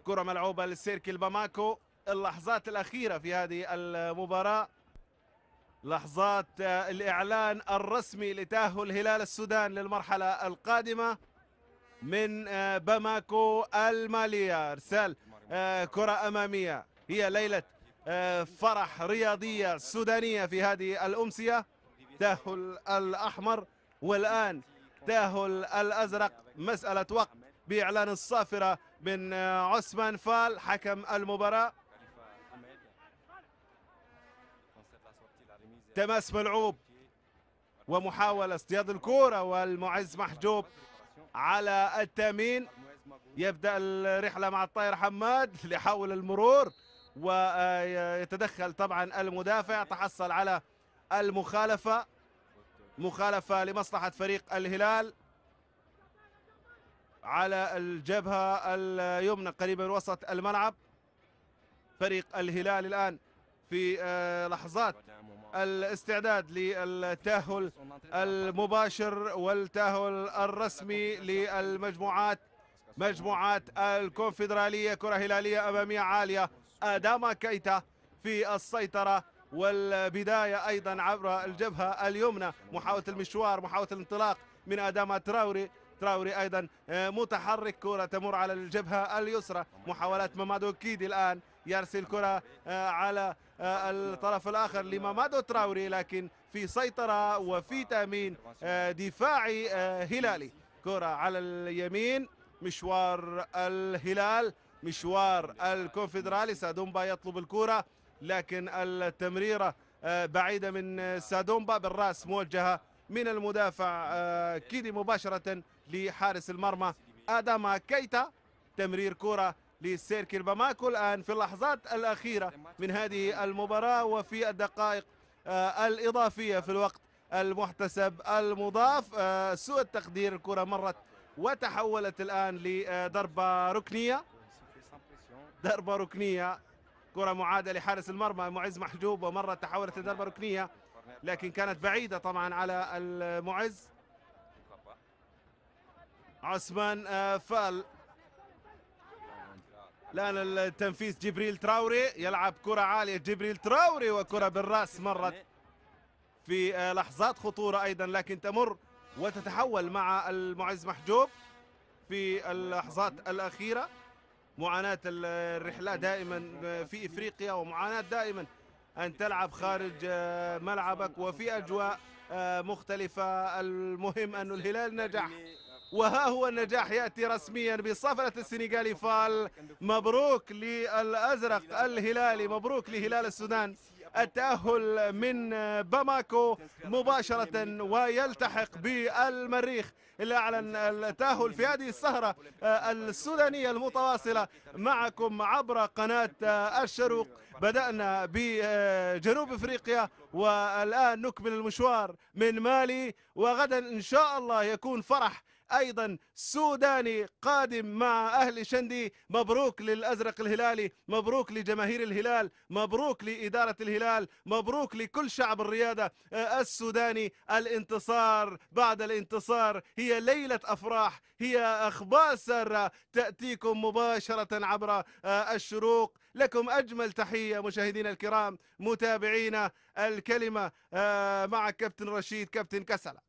كرة ملعوبة للسيركي الباماكو اللحظات الأخيرة في هذه المباراة لحظات آه، الإعلان الرسمي لتأهل هلال السودان للمرحلة القادمة من آه، باماكو المالية إرسال آه، كرة أمامية هي ليلة فرح رياضية سودانية في هذه الأمسية تأهل الأحمر والآن تأهل الأزرق مسألة وقت بإعلان الصافرة من آه، عثمان فال حكم المباراة تماس ملعوب ومحاولة اصطياد الكورة والمعز محجوب على التامين يبدأ الرحلة مع الطاير حماد ليحاول المرور ويتدخل طبعا المدافع تحصل على المخالفة مخالفة لمصلحة فريق الهلال على الجبهة اليمنى قريبة من وسط الملعب فريق الهلال الآن في آه، لحظات الاستعداد للتأهل المباشر والتأهل الرسمي للمجموعات مجموعات الكونفدرالية كرة هلالية أمامية عالية أداما كيتا في السيطرة والبداية أيضا عبر الجبهة اليمنى محاولة المشوار محاولة الانطلاق من أداما تراوري تراوري ايضا آه، متحرك كره تمر على الجبهه اليسرى محاولات مامادو كيدي الان يرسل كره آه، على آه، الطرف الاخر لمامادو تراوري لكن في سيطره وفي تامين دفاعي هلالي كره على اليمين مشوار الهلال مشوار الكونفدرالي سادومبا يطلب الكره لكن التمريره بعيده من سادومبا بالراس موجهه من المدافع كيدي مباشره لحارس المرمى اداما كيتا تمرير كره لسيركي الباماكو الان في اللحظات الاخيره من هذه المباراه وفي الدقائق آه، الاضافيه في الوقت المحتسب المضاف آه، سوء التقدير الكره مرت وتحولت الان لضربه ركنيه ضربه ركنيه كره معاده لحارس المرمى معز محجوب ومرت تحولت لضربه ركنيه لكن كانت بعيده طبعا على المعز عثمان آه، فال الان التنفيذ جبريل تراوري يلعب كره عاليه جبريل تراوري وكره بالراس مرت في آه، لحظات خطوره ايضا لكن تمر وتتحول مع المعز محجوب في اللحظات الاخيره معاناه الرحله دائما في افريقيا ومعاناه دائما ان تلعب خارج آه، ملعبك وفي اجواء مختلفه المهم ان الهلال نجح وها هو النجاح يأتي رسميا بصفرة السنغالي فال مبروك للأزرق الهلالي مبروك لهلال السودان التأهل من باماكو مباشرة ويلتحق بالمريخ اللي أعلن التأهل في هذه السهرة السودانية المتواصلة معكم عبر قناة الشروق بدأنا بجنوب افريقيا والان نكمل المشوار من مالي وغدا ان شاء الله يكون فرح أيضا سوداني قادم مع أهل شندي مبروك للأزرق الهلالي مبروك لجماهير الهلال مبروك لإدارة الهلال مبروك لكل شعب الرياضة آه، السوداني الانتصار بعد الانتصار هي ليلة أفراح هي أخبار سارة تأتيكم مباشرة عبر آه، الشروق لكم أجمل تحية مشاهدينا الكرام متابعينا الكلمة آه، مع كابتن رشيد كابتن كسلة